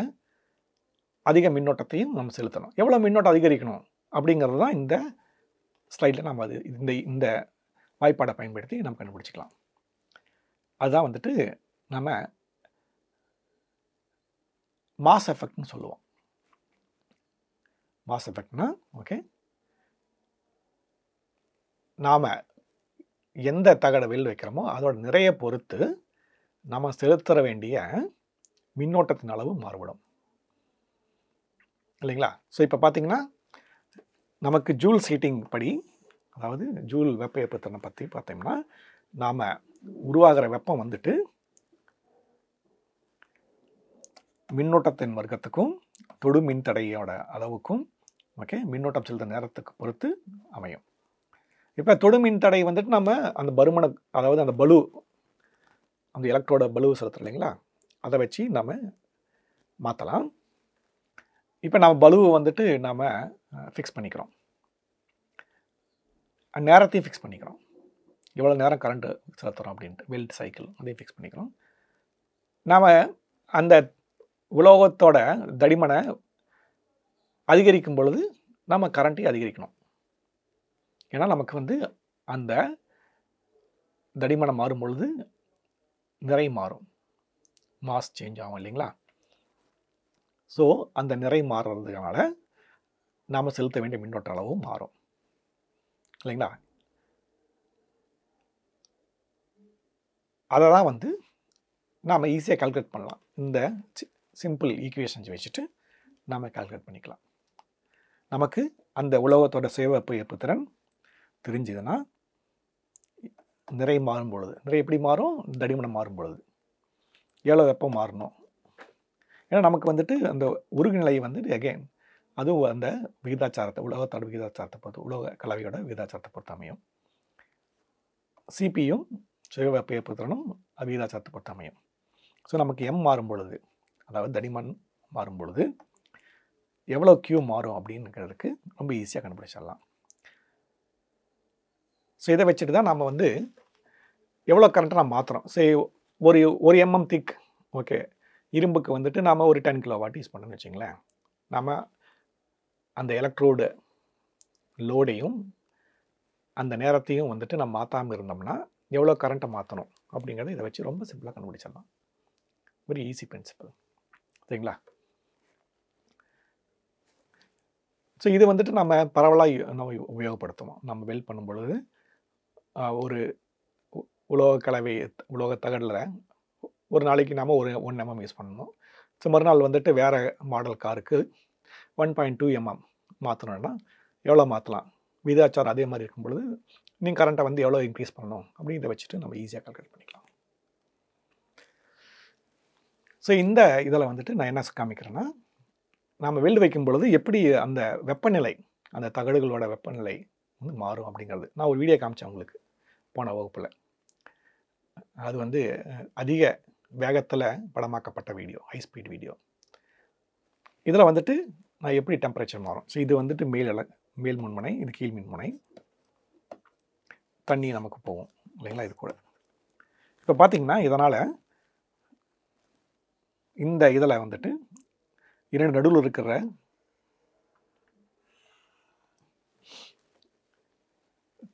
அதிக மின்னோட்டத்தையும் நம்ம செலுத்தணும் எவ்வளோ மின்னோட்டம் அதிகரிக்கணும் அப்படிங்கிறது தான் இந்த ஸ்லைடில் நம்ம அது இந்த இந்த வாய்ப்பாடை பயன்படுத்தி நம்ம கண்டுபிடிச்சிக்கலாம் அதுதான் வந்துட்டு நம்ம மாஸ் எஃபெக்ட்னு சொல்லுவோம் மாஸ் எஃபெக்ட்னா ஓகே நாம் எந்த தகடை வெளியில் வைக்கிறோமோ அதோட நிறைய பொறுத்து நம்ம செலுத்துற வேண்டிய மின்னோட்டத்தின் அளவு மாறுபடும் இல்லைங்களா ஸோ இப்போ பார்த்தீங்கன்னா நமக்கு ஜூல் சீட்டிங் படி அதாவது ஜூல் வெப்ப ஏற்பத்தனை பற்றி பார்த்தோம்னா நாம் உருவாகிற வெப்பம் வந்துட்டு மின்னோட்டத்தின் வர்க்கத்துக்கும் தொடு மின்தடையோட அளவுக்கும் ஓகே மின்னோட்டம் செலுத்த நேரத்துக்கு பொறுத்து அமையும் இப்போ தொடு மின்தடை வந்துட்டு நம்ம அந்த பருமனை அதாவது அந்த பலு அந்த எலக்ட்ரோட பலு செலுத்துறோம் இல்லைங்களா அதை வச்சு நாம் மாற்றலாம் இப்போ நம்ம பலுவை வந்துட்டு நாம் ஃபிக்ஸ் பண்ணிக்கிறோம் நேரத்தையும் ஃபிக்ஸ் பண்ணிக்கிறோம் எவ்வளோ நேரம் கரண்ட்டு செலுத்துகிறோம் அப்படின்ட்டு வெல்ட் சைக்கிள் அதையும் ஃபிக்ஸ் பண்ணிக்கிறோம் நாம் அந்த உலோகத்தோட தடிமனை அதிகரிக்கும் பொழுது நம்ம கரண்ட்டையும் அதிகரிக்கணும் ஏன்னா நமக்கு வந்து அந்த தடிமனை மாறும் பொழுது நிறை மாறும் மாஸ் சேஞ்ச் ஆகும் இல்லைங்களா ஸோ அந்த நிறை மாறுறதுனால நாம் செலுத்த வேண்டிய மின்னோட்ட அளவும் மாறும் இல்லைங்களா அதை தான் வந்து நாம் ஈஸியாக கால்குலேட் பண்ணலாம் இந்த சிம்பிள் ஈக்குவேஷன்ஸ் வச்சுட்டு நாம் கால்குலேட் பண்ணிக்கலாம் நமக்கு அந்த உலகத்தோட சுயவப்பு ஏற்பு திறன் தெரிஞ்சுதுன்னா நிறை மாறும் பொழுது நிறை எப்படி மாறும் தடிமனம் மாறும் பொழுது எவ்வளோ வெப்பம் மாறணும் ஏன்னா நமக்கு வந்துட்டு அந்த உருகுநிலை வந்துட்டு அகெயின் அதுவும் அந்த விகிதாச்சாரத்தை உலக விகிதாச்சாரத்தை பொறுத்து உலக கலவையோட விகிதாச்சாரத்தை பொறுத்த அமையும் சிபியும் சுய வெப்பத்திறனும் விகிதாச்சாரத்தை பொறுத்த அமையும் ஸோ நமக்கு எம் மாறும் பொழுது அதாவது தனிமன் மாறும் பொழுது எவ்வளோ கியூ மாறும் அப்படின்னுங்கிறதுக்கு ரொம்ப ஈஸியாக கண்டுபிடிச்சிடலாம் ஸோ இதை வச்சுட்டு தான் நம்ம வந்து எவ்வளோ கரண்ட்டை நம்ம மாற்றுறோம் ஸோ ஒரு ஒரு எம்எம் திக் ஓகே இரும்புக்கு வந்துட்டு நாம் ஒரு டென் கிலோ வாட் யூஸ் பண்ணணும்னு வச்சிங்களேன் நம்ம அந்த எலக்ட்ரோடு லோடையும் அந்த நேரத்தையும் வந்துட்டு நம்ம மாற்றாமல் இருந்தோம்னா எவ்வளோ கரண்ட்டை மாற்றணும் அப்படிங்கிறத இதை வச்சு ரொம்ப சிம்பிளாக கண்டுபிடிச்சிடலாம் வெரி ஈஸி பிரின்சிபல் சரிங்களா ஸோ இது வந்துட்டு நம்ம பரவலாக நம்ம உபயோகப்படுத்துவோம் நம்ம வெல் பண்ணும் பொழுது ஒரு உலோக கலவை உலோக தகடில் ஒரு நாளைக்கு நாம் ஒரு ஒன் எம்எம் யூஸ் பண்ணணும் ஸோ மறுநாள் வந்துட்டு வேறு மாடல் காருக்கு ஒன் பாயிண்ட் டூ எம்எம் மாற்றணும்னா எவ்வளோ மாற்றலாம் விதாச்சாரம் அதே மாதிரி இருக்கும் பொழுது நீங்கள் கரண்ட்டை வந்து எவ்வளோ இன்க்ரீஸ் பண்ணணும் அப்படிங்கிறத வச்சுட்டு நம்ம ஈஸியாக கல்குலேட் பண்ணிக்கலாம் ஸோ இந்த இதில் வந்துட்டு நான் என்ன காமிக்கிறேன்னா நாம் வெல்டு வைக்கும் பொழுது எப்படி அந்த வெப்பநிலை அந்த தகடுகளோட வெப்பநிலை வந்து மாறும் அப்படிங்கிறது நான் ஒரு வீடியோ காமிச்சேன் உங்களுக்கு போன வகுப்பில் அது வந்து அதிக வேகத்தில் படமாக்கப்பட்ட வீடியோ ஹை ஸ்பீட் வீடியோ இதில் வந்துட்டு நான் எப்படி டெம்பரேச்சர் மாறும் ஸோ இது வந்துட்டு மேல் இல மேல் மின்முனை இது கீழ் மின்முனை தண்ணி நமக்கு போகும் இல்லைங்களா இது கூட இப்போ பார்த்திங்கன்னா இதனால் இந்த இதில் வந்துட்டு இரண்டு நடுவில் இருக்கிற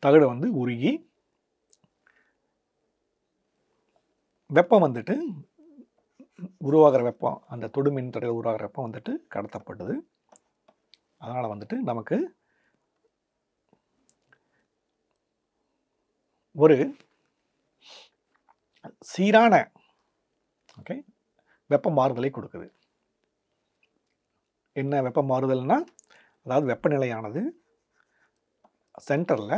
தகடு வந்து உருகி வெப்பம் வந்துட்டு உருவாகிற வெப்பம் அந்த தொடுமின் தடையில் உருவாகிற வெப்பம் வந்துட்டு கடத்தப்படுது அதனால் வந்துட்டு நமக்கு ஒரு சீரான ஓகே வெப்ப மாறுதலை கொடுக்குது என்ன வெப்ப மாறுதல்னால் அதாவது வெப்பநிலையானது சென்டரில்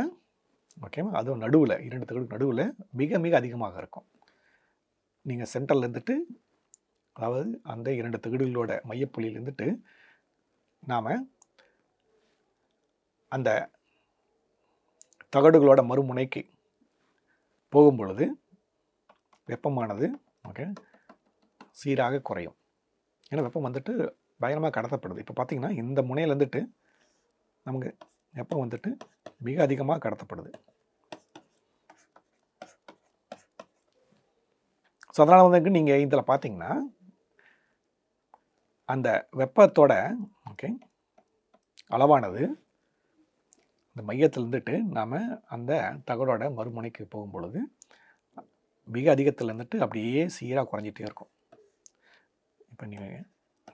ஓகேவா அதுவும் நடுவில் இரண்டு தகடுக்கு நடுவில் மிக மிக அதிகமாக இருக்கும் நீங்கள் சென்டரில் இருந்துட்டு அதாவது அந்த இரண்டு தகடுகளோட மையப்புள்ளியிலேருந்துட்டு நாம் அந்த தகடுகளோட மறுமுனைக்கு போகும் பொழுது வெப்பமானது ஓகே சீராக குறையும் ஏன்னா வெப்பம் வந்துட்டு பயங்கரமாக கடத்தப்படுது இப்போ பார்த்திங்கன்னா இந்த முனையில் வந்துட்டு நமக்கு வெப்பம் வந்துட்டு மிக அதிகமாக கடத்தப்படுது ஸோ அதனால் வந்து நீங்கள் இதில் பார்த்தீங்கன்னா அந்த வெப்பத்தோட ஓகே அளவானது இந்த மையத்தில் இருந்துட்டு நாம் அந்த தகடோட மறுமுனைக்கு போகும் பொழுது மிக அதிகத்தில் இருந்துட்டு அப்படியே சீராக குறைஞ்சிட்டே இருக்கும் இப்போ நீங்கள்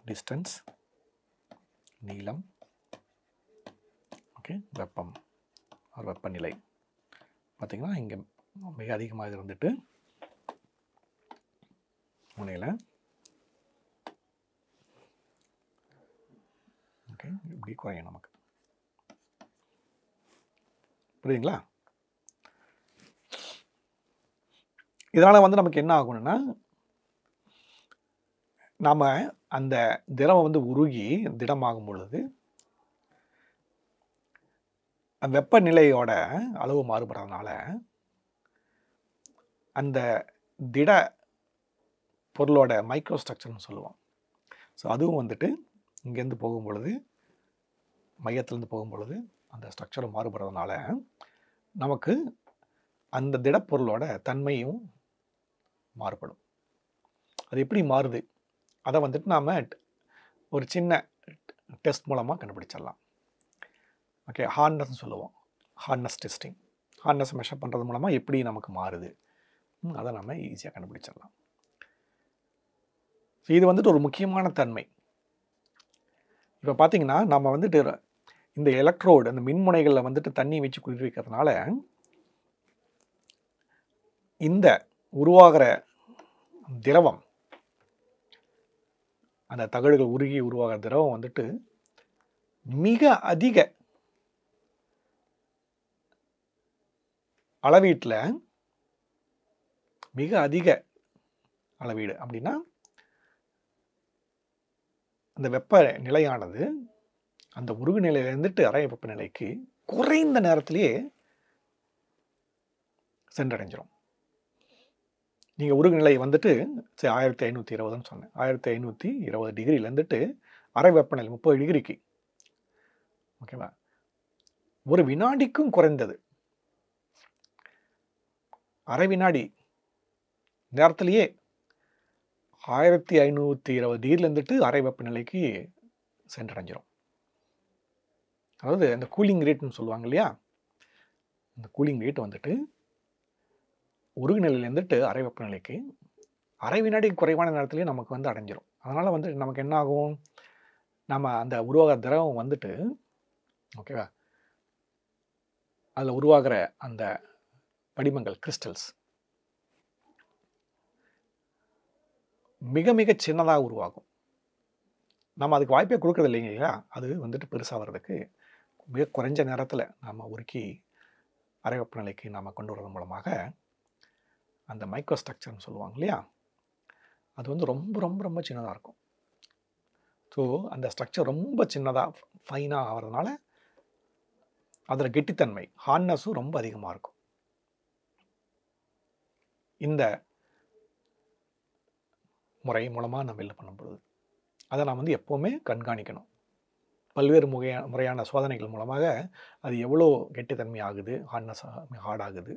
டிஸ்டன்ஸ் நீளம் ஓகே வெப்பம் ஒரு வெப்பநிலை பார்த்திங்கன்னா இங்கே மிக அதிகமாக இருந்துட்டு முனையில் ஓகே இப்படி குறையும் நமக்கு புரியுங்களா இதனால் வந்து நமக்கு என்ன ஆகணும்னா நாம் அந்த திரவம் வந்து உருகி திடமாகும் பொழுது வெப்பநிலையோட அளவு மாறுபடுறதுனால அந்த திட பொருளோட மைக்ரோ ஸ்ட்ரக்சர்னு சொல்லுவோம் ஸோ அதுவும் வந்துட்டு இங்கேருந்து போகும் பொழுது மையத்துலேருந்து போகும் பொழுது அந்த ஸ்ட்ரக்சரும் மாறுபடுறதுனால நமக்கு அந்த திடப்பொருளோட தன்மையும் மாறுபடும் அது எப்படி மாறுது அதை வந்துட்டு நாம் ஒரு சின்ன டெஸ்ட் மூலமாக கண்டுபிடிச்சிடலாம் ஓகே ஹார்ட்னஸ்னு சொல்லுவோம் ஹார்ட்னஸ் டெஸ்டிங் ஹார்ட்னஸ் மெஷர் பண்ணுறது மூலமாக எப்படி நமக்கு மாறுது அதை நம்ம ஈஸியாக கண்டுபிடிச்சிடலாம் இது வந்துட்டு ஒரு முக்கியமான தன்மை இப்போ பார்த்தீங்கன்னா நம்ம வந்துட்டு இந்த எலக்ட்ரோடு அந்த மின்முனைகளில் வந்துட்டு தண்ணி வச்சு குளிர்விக்கிறதுனால இந்த உருவாகிற திரவம் அந்த தகடுகள் உருகி உருவாகிற திரவம் வந்துட்டு மிக அதிக அளவீட்டில் மிக அதிக அளவீடு அப்படின்னா அந்த வெப்ப நிலையானது அந்த உருகு நிலையிலேருந்துட்டு அறைய வெப்பநிலைக்கு குறைந்த நேரத்திலேயே சென்றடைஞ்சிரும் நீங்கள் உருகு நிலை வந்துட்டு சரி ஆயிரத்தி ஐநூற்றி இருபதுன்னு சொன்னேன் ஆயிரத்தி ஐநூற்றி இருபது டிகிரியிலேருந்துட்டு அரை வெப்பநிலை முப்பது டிகிரிக்கு ஓகேவா ஒரு வினாடிக்கும் குறைந்தது அரை வினாடி நேரத்திலேயே ஆயிரத்தி ஐநூற்றி இருபது டிகிரிலேருந்துட்டு அரை வெப்பநிலைக்கு சென்றடைஞ்சிரும் அதாவது அந்த கூலிங் ரேட்னு சொல்லுவாங்க இல்லையா இந்த கூலிங் ரேட் வந்துட்டு நிலையிலேருந்துட்டு அரை வெப்பநிலைக்கு அரை வினாடி குறைவான நேரத்துலேயும் நமக்கு வந்து அடைஞ்சிரும் அதனால் வந்து நமக்கு என்ன ஆகும் நம்ம அந்த உருவாகிற திரவம் வந்துட்டு ஓகேவா அதில் உருவாகிற அந்த படிமங்கள் கிறிஸ்டல்ஸ் மிக மிக சின்னதாக உருவாகும் நம்ம அதுக்கு வாய்ப்பே கொடுக்குறது இல்லைங்க இல்லையா அது வந்துட்டு பெருசாகிறதுக்கு மிக குறைஞ்ச நேரத்தில் நாம் உருக்கி அரை வெப்பநிலைக்கு நாம் கொண்டு வரது மூலமாக அந்த மைக்ரோ ஸ்ட்ரக்சர்னு சொல்லுவாங்க இல்லையா அது வந்து ரொம்ப ரொம்ப ரொம்ப சின்னதாக இருக்கும் ஸோ அந்த ஸ்ட்ரக்சர் ரொம்ப சின்னதாக ஃபைனாக ஆகிறதுனால அதில் கெட்டித்தன்மை ஹார்ட்னஸும் ரொம்ப அதிகமாக இருக்கும் இந்த முறை மூலமாக நம்ம வெளில பண்ணும் பொழுது அதை நாம் வந்து எப்போவுமே கண்காணிக்கணும் பல்வேறு முகையா முறையான சோதனைகள் மூலமாக அது எவ்வளோ கெட்டித்தன்மை ஆகுது ஹார்ட்னஸ் ஹார்டாகுது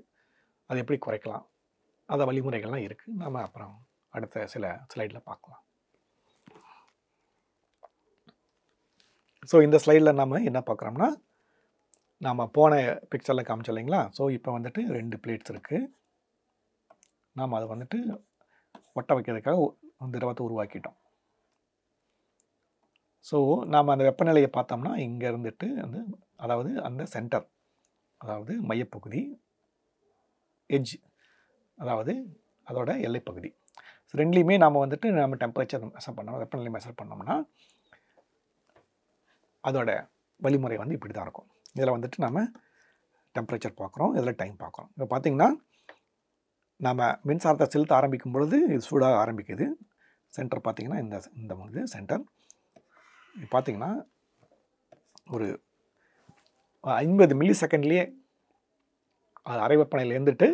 அது எப்படி குறைக்கலாம் அதை வழிமுறைகள்லாம் இருக்குது நம்ம அப்புறம் அடுத்த சில ஸ்லைடில் பார்க்கலாம் ஸோ இந்த ஸ்லைடில் நம்ம என்ன பார்க்குறோம்னா நாம் போன பிக்சரில் காமிச்சோம் இல்லைங்களா ஸோ இப்போ வந்துட்டு ரெண்டு பிளேட்ஸ் இருக்குது நாம் அதை வந்துட்டு ஒட்ட வைக்கிறதுக்காக இந்த திரவத்தை உருவாக்கிட்டோம் ஸோ நாம் அந்த வெப்பநிலையை பார்த்தோம்னா இங்கே இருந்துட்டு வந்து அதாவது அந்த சென்டர் அதாவது மையப்பகுதி எஜ் அதாவது அதோட எல்லைப்பகுதி ஸோ ரெண்டுலேயுமே நாம் வந்துட்டு நம்ம டெம்பரேச்சர் மெஷர் பண்ணோம் வெப்பநிலை மெஷர் பண்ணோம்னா அதோட வழிமுறை வந்து இப்படி தான் இருக்கும் இதில் வந்துட்டு நம்ம டெம்பரேச்சர் பார்க்குறோம் இதில் டைம் பார்க்குறோம் இப்போ பார்த்திங்கன்னா நம்ம மின்சாரத்தை செலுத்த ஆரம்பிக்கும் பொழுது இது சூடாக ஆரம்பிக்குது சென்டர் பார்த்திங்கன்னா இந்த இந்த இது சென்டர் பார்த்திங்கன்னா ஒரு ஐம்பது மில்லி செகண்ட்லேயே அது அரை வெப்பனையில் இருந்துட்டு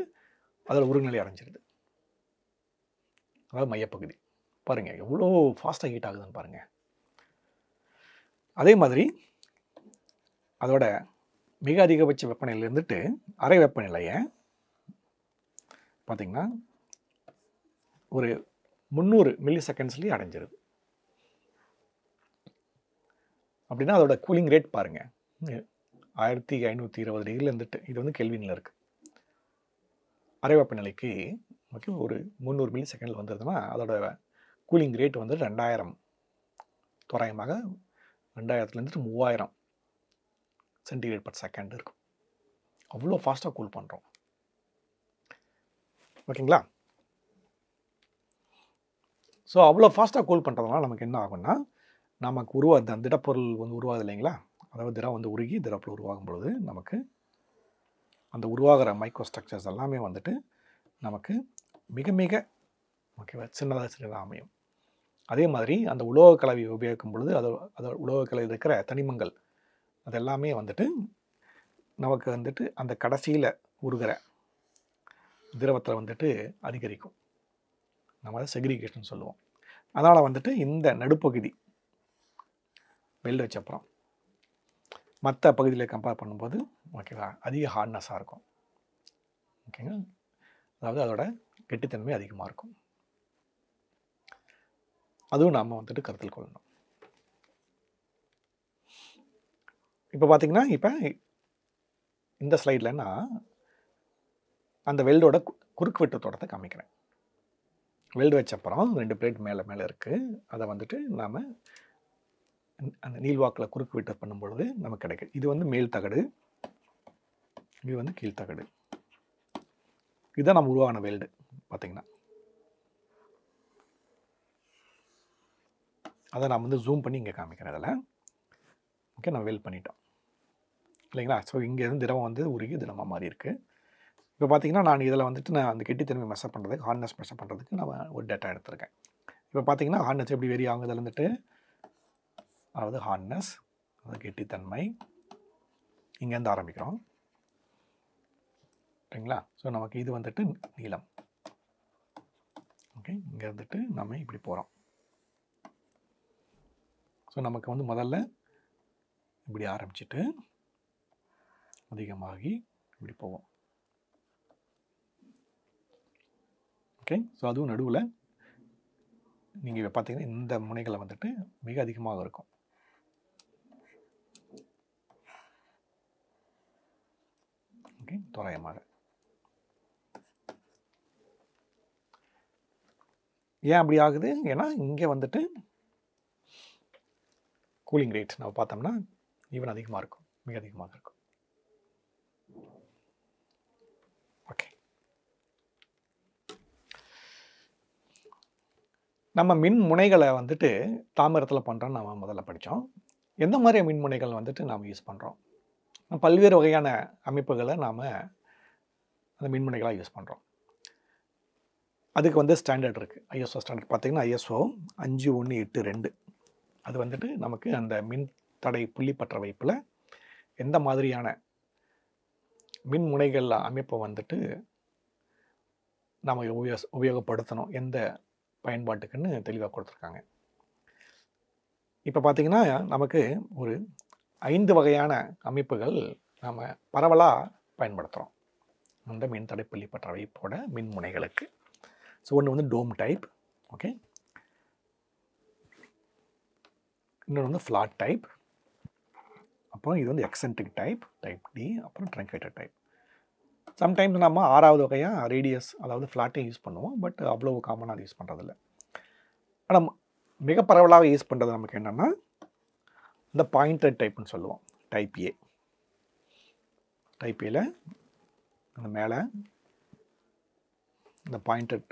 அதில் உருகுநிலை அடைஞ்சிருது அதாவது மையப்பகுதி பாருங்கள் எவ்வளோ ஃபாஸ்ட்டாக ஹீட் ஆகுதுன்னு பாருங்கள் அதே மாதிரி அதோட மிக அதிகபட்ச வெப்பநிலையில் இருந்துட்டு அரை வெப்பநிலையை பார்த்திங்கன்னா ஒரு முந்நூறு மில்லி செகண்ட்ஸ்லேயே அடைஞ்சிருது அப்படின்னா அதோட கூலிங் ரேட் பாருங்கள் ஆயிரத்தி ஐநூற்றி இருபது டிகிரியில் இருந்துட்டு இது வந்து கெல்வினில் இருக்குது அரை வெப்பநிலைக்கு ஓகே ஒரு முந்நூறு மில்லி செகண்டில் வந்துருதுன்னா அதோட கூலிங் ரேட் வந்து ரெண்டாயிரம் தோராயமாக ரெண்டாயிரத்துலேருந்துட்டு மூவாயிரம் சென்டிகிரேட் பர் செகண்ட் இருக்கும் அவ்வளோ ஃபாஸ்ட்டாக கூல் பண்ணுறோம் ஓகேங்களா ஸோ அவ்வளோ ஃபாஸ்ட்டாக கூல் பண்ணுறதுனால நமக்கு என்ன ஆகும்னா நமக்கு உருவா அந்த திடப்பொருள் வந்து உருவாகுது இல்லைங்களா அதாவது திடம் வந்து உருகி திடப்பொருள் உருவாகும் பொழுது நமக்கு அந்த உருவாகிற மைக்ரோ ஸ்ட்ரக்சர்ஸ் எல்லாமே வந்துட்டு நமக்கு மிக மிக ஓகேவா சின்னதாக சின்னதாக அமையும் அதே மாதிரி அந்த உலோக கலவை உபயோகிக்கும் பொழுது அது அது உலோக கலவையில் இருக்கிற தனிமங்கள் அதெல்லாமே வந்துட்டு நமக்கு வந்துட்டு அந்த கடைசியில் உருகிற திரவத்தில் வந்துட்டு அதிகரிக்கும் நம்ம அதை செக்ரிகேஷன் சொல்லுவோம் அதனால் வந்துட்டு இந்த நடுப்பகுதி வெல்டு வச்சப்புறம் மற்ற பகுதியில் கம்பேர் பண்ணும்போது ஓகேவா அதிக ஹார்ட்னஸாக இருக்கும் ஓகேங்களா அதாவது அதோட கெட்டுத்தன்மை அதிகமாக இருக்கும் அதுவும் நாம் வந்துட்டு கருத்தில் கொள்ளணும் இப்போ பார்த்தீங்கன்னா இப்போ இந்த ஸ்லைடில் நான் அந்த வெல்டோட குறுக்கு வெட்டு தோட்டத்தை காமிக்கிறேன் வெல்டு வச்ச அப்புறம் ரெண்டு பிளேட் மேலே மேலே இருக்குது அதை வந்துட்டு நாம் அந்த நீள்வாக்கில் குறுக்கு விட்டர் பண்ணும் பொழுது நமக்கு கிடைக்கும் இது வந்து மேல் தகடு இது வந்து கீழ்த்தகடு இதுதான் நம்ம உருவான வேல்டு பார்த்தீங்கன்னா அதை நான் வந்து ஜூம் பண்ணி இங்கே காமிக்கிறேன் அதில் ஓகே நான் வெல் பண்ணிட்டோம் இல்லைங்களா ஸோ இங்கேருந்து திரவம் வந்து உருகி தினமாக மாதிரி இருக்குது இப்போ பார்த்தீங்கன்னா நான் இதில் வந்துட்டு நான் அந்த கெட்டித்தன்மை மெஷர் பண்ணுறதுக்கு ஹார்ட்னஸ் மெஷர் பண்ணுறதுக்கு நான் ஒரு டேட்டா எடுத்திருக்கேன் இப்போ பார்த்தீங்கன்னா ஹார்ட்னஸ் எப்படி வெறி ஆகுதுல அதாவது ஹார்ட்னஸ் அதாவது கெட்டித்தன்மை இங்கேருந்து ஆரம்பிக்கிறோம் சரிங்களா ஸோ நமக்கு இது வந்துட்டு நீளம் ஓகே இங்கே இருந்துட்டு நம்ம இப்படி போகிறோம் ஸோ நமக்கு வந்து முதல்ல இப்படி ஆரம்பிச்சுட்டு அதிகமாகி இப்படி போவோம் ஓகே ஸோ அதுவும் நடுவில் நீங்கள் பார்த்தீங்கன்னா இந்த முனைகளை வந்துட்டு மிக அதிகமாக இருக்கும் அப்படின்னு தோராயமாக ஏன் அப்படி ஆகுது ஏன்னா இங்கே வந்துட்டு கூலிங் ரேட் நம்ம பார்த்தோம்னா ஈவன் அதிகமாக இருக்கும் மிக அதிகமாக இருக்கும் ஓகே நம்ம மின் முனைகளை வந்துட்டு தாமிரத்தில் பண்ணுறோன்னு நம்ம முதல்ல படித்தோம் எந்த மாதிரி மின்முனைகள் வந்துட்டு நாம் யூஸ் பண்ணுறோம் பல்வேறு வகையான அமைப்புகளை நாம் அந்த மின்முனைகளாக யூஸ் பண்ணுறோம் அதுக்கு வந்து ஸ்டாண்டர்ட் இருக்குது ஐஎஸ்ஓ ஸ்டாண்டர்ட் பார்த்திங்கன்னா ஐஎஸ்ஓ அஞ்சு ஒன்று எட்டு ரெண்டு அது வந்துட்டு நமக்கு அந்த மின் தடை புள்ளி பற்ற வைப்பில் எந்த மாதிரியான மின் அமைப்பை வந்துட்டு நாம் உபயோ உபயோகப்படுத்தணும் எந்த பயன்பாட்டுக்குன்னு தெளிவாக கொடுத்துருக்காங்க இப்போ பார்த்திங்கன்னா நமக்கு ஒரு ஐந்து வகையான அமைப்புகள் நாம் பரவலாக பயன்படுத்துகிறோம் அந்த மின் தடைப்பள்ளி பற்றவை போட மின்முனைகளுக்கு ஸோ ஒன்று வந்து டோம் டைப் ஓகே இன்னொன்று வந்து ஃப்ளாட் டைப் அப்புறம் இது வந்து எக்ஸென்ட்ரிக் டைப் டைப் டி அப்புறம் ட்ரங்கேட்டர் டைப் சம்டைம்ஸ் நம்ம ஆறாவது வகையாக ரேடியஸ் அதாவது ஃப்ளாட்டே யூஸ் பண்ணுவோம் பட் அவ்வளோ காமனாக அது யூஸ் பண்ணுறதில்ல ஆனால் மிக பரவலாக யூஸ் பண்ணுறது நமக்கு என்னென்னா இந்த பாயிண்டட் டைப்னு சொல்லுவோம் டைப் ஏ டைப் ஏல அந்த மேலே இந்த பாயிண்டட்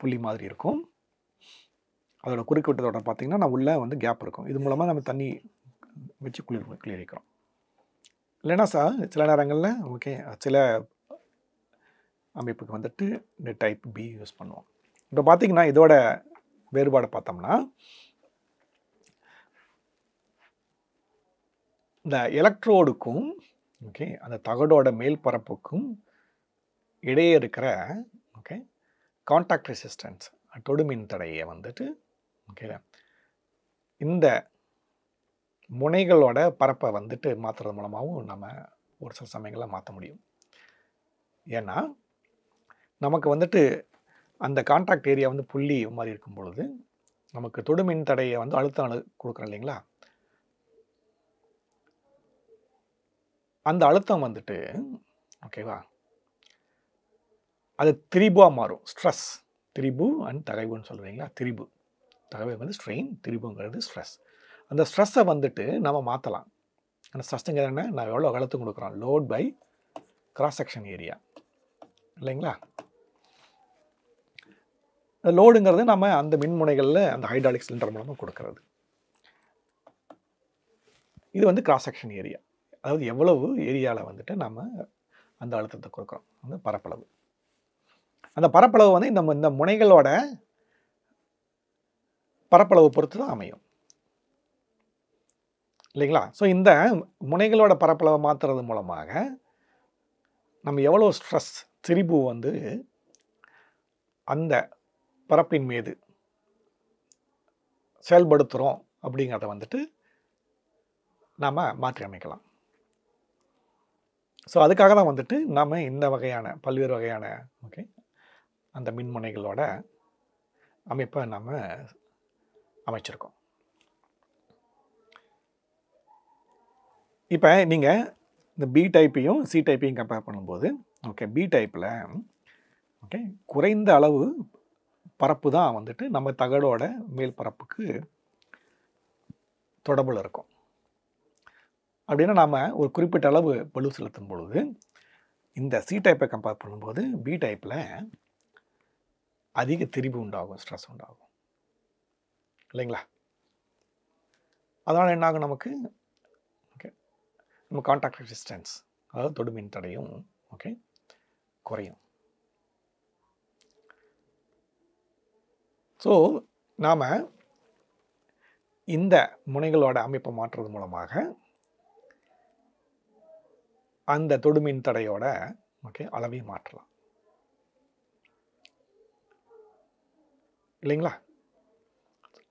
புள்ளி மாதிரி இருக்கும் அதோட குறுக்கு விட்டதோட பார்த்தீங்கன்னா நான் உள்ளே வந்து கேப் இருக்கும் இது மூலமாக நம்ம தண்ணி வச்சு குளிர் குளிரிக்கிறோம் இல்லைனா சார் சில நேரங்களில் ஓகே சில அமைப்புக்கு வந்துட்டு இந்த டைப் பி யூஸ் பண்ணுவோம் இப்போ பார்த்திங்கன்னா இதோட வேறுபாடு பார்த்தோம்னா இந்த எலக்ட்ரோடுக்கும் ஓகே அந்த தகடோட மேல் பரப்புக்கும் இடையே இருக்கிற ஓகே காண்டாக்ட் ரெசிஸ்டன்ஸ் தொடுமின் தடையை வந்துட்டு ஓகே இந்த முனைகளோட பரப்பை வந்துட்டு மாற்றுறது மூலமாகவும் நம்ம ஒரு சில சமயங்களில் மாற்ற முடியும் ஏன்னா நமக்கு வந்துட்டு அந்த கான்ட்ராக்ட் ஏரியா வந்து புள்ளி மாதிரி இருக்கும் பொழுது நமக்கு தொடுமின் தடையை வந்து அழுத்தம் அழு கொடுக்குறோம் இல்லைங்களா அந்த அழுத்தம் வந்துட்டு ஓகேவா அது திரிபுவாக மாறும் ஸ்ட்ரெஸ் திரிபு அண்ட் தகைவுன்னு சொல்கிறீங்களா திரிபு தகவல் வந்து ஸ்ட்ரெயின் திரிபுங்கிறது ஸ்ட்ரெஸ் அந்த ஸ்ட்ரெஸ்ஸை வந்துட்டு நம்ம மாற்றலாம் அந்த ஸ்ட்ரெஸ்ஸுங்கிறது என்ன நான் எவ்வளோ அழுத்தம் கொடுக்குறோம் load by cross section area இல்லைங்களா லோடுங்கிறது நம்ம அந்த மின்முனைகளில் அந்த ஹைட்ராலிக் சிலிண்டர் மூலமாக கொடுக்கறது இது வந்து கிராஸ் செக்ஷன் ஏரியா அதாவது எவ்வளவு ஏரியாவில் வந்துட்டு நம்ம அந்த அழுத்தத்தை கொடுக்குறோம் அந்த பரப்பளவு அந்த பரப்பளவு வந்து இந்த இந்த முனைகளோட பரப்பளவு பொறுத்து தான் அமையும் இல்லைங்களா ஸோ இந்த முனைகளோட பரப்பளவை மாற்றுறது மூலமாக நம்ம எவ்வளோ ஸ்ட்ரெஸ் திரிபு வந்து அந்த பரப்பின் மீது செயல்படுத்துகிறோம் அப்படிங்கிறத வந்துட்டு நாம் மாற்றி அமைக்கலாம் ஸோ அதுக்காக தான் வந்துட்டு நாம் இந்த வகையான பல்வேறு வகையான ஓகே அந்த மின்முனைகளோட அமைப்பை நாம் அமைச்சிருக்கோம் இப்போ நீங்கள் இந்த பி டைப்பையும் சி டைப்பையும் கம்பேர் பண்ணும்போது ஓகே பி டைப்பில் ஓகே குறைந்த அளவு பரப்பு தான் வந்துட்டு நம்ம தகடோட மேல் பரப்புக்கு தொடர்பில் இருக்கும் அப்படின்னா நாம் ஒரு குறிப்பிட்ட அளவு பலு செலுத்தும் பொழுது இந்த சி டைப்பை கம்பேர் பண்ணும்போது பி டைப்பில் அதிக திரிபு உண்டாகும் ஸ்ட்ரெஸ் உண்டாகும் இல்லைங்களா அதனால் என்னாகும் நமக்கு ஓகே நம்ம கான்டாக்ட் ரெசிஸ்டன்ஸ் அதாவது தொடுமின் தடையும் ஓகே குறையும் ஸோ நாம் இந்த முனைகளோட அமைப்பை மாற்றுறது மூலமாக அந்த தொடுமின் தடையோட ஓகே அளவை மாற்றலாம் இல்லைங்களா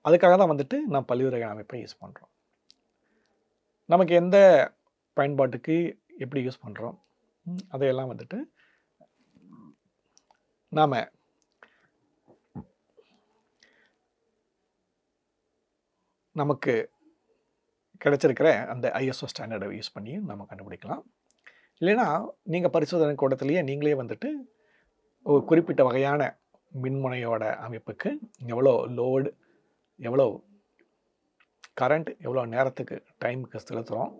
அதுக்காக தான் வந்துட்டு நான் பல்லுயிரக அமைப்பை யூஸ் பண்ணுறோம் நமக்கு எந்த பயன்பாட்டுக்கு எப்படி யூஸ் பண்ணுறோம் அதையெல்லாம் வந்துட்டு நாம் நமக்கு கிடச்சிருக்கிற அந்த ஐஎஸ்ஓ ஸ்டாண்டர்டை யூஸ் பண்ணி நம்ம கண்டுபிடிக்கலாம் இல்லைன்னா நீங்கள் பரிசோதனை கூடத்துலேயே நீங்களே வந்துட்டு ஒரு குறிப்பிட்ட வகையான மின்முனையோட அமைப்புக்கு எவ்வளோ லோடு எவ்வளோ கரண்ட் எவ்வளோ நேரத்துக்கு டைமுக்கு செலுத்துகிறோம்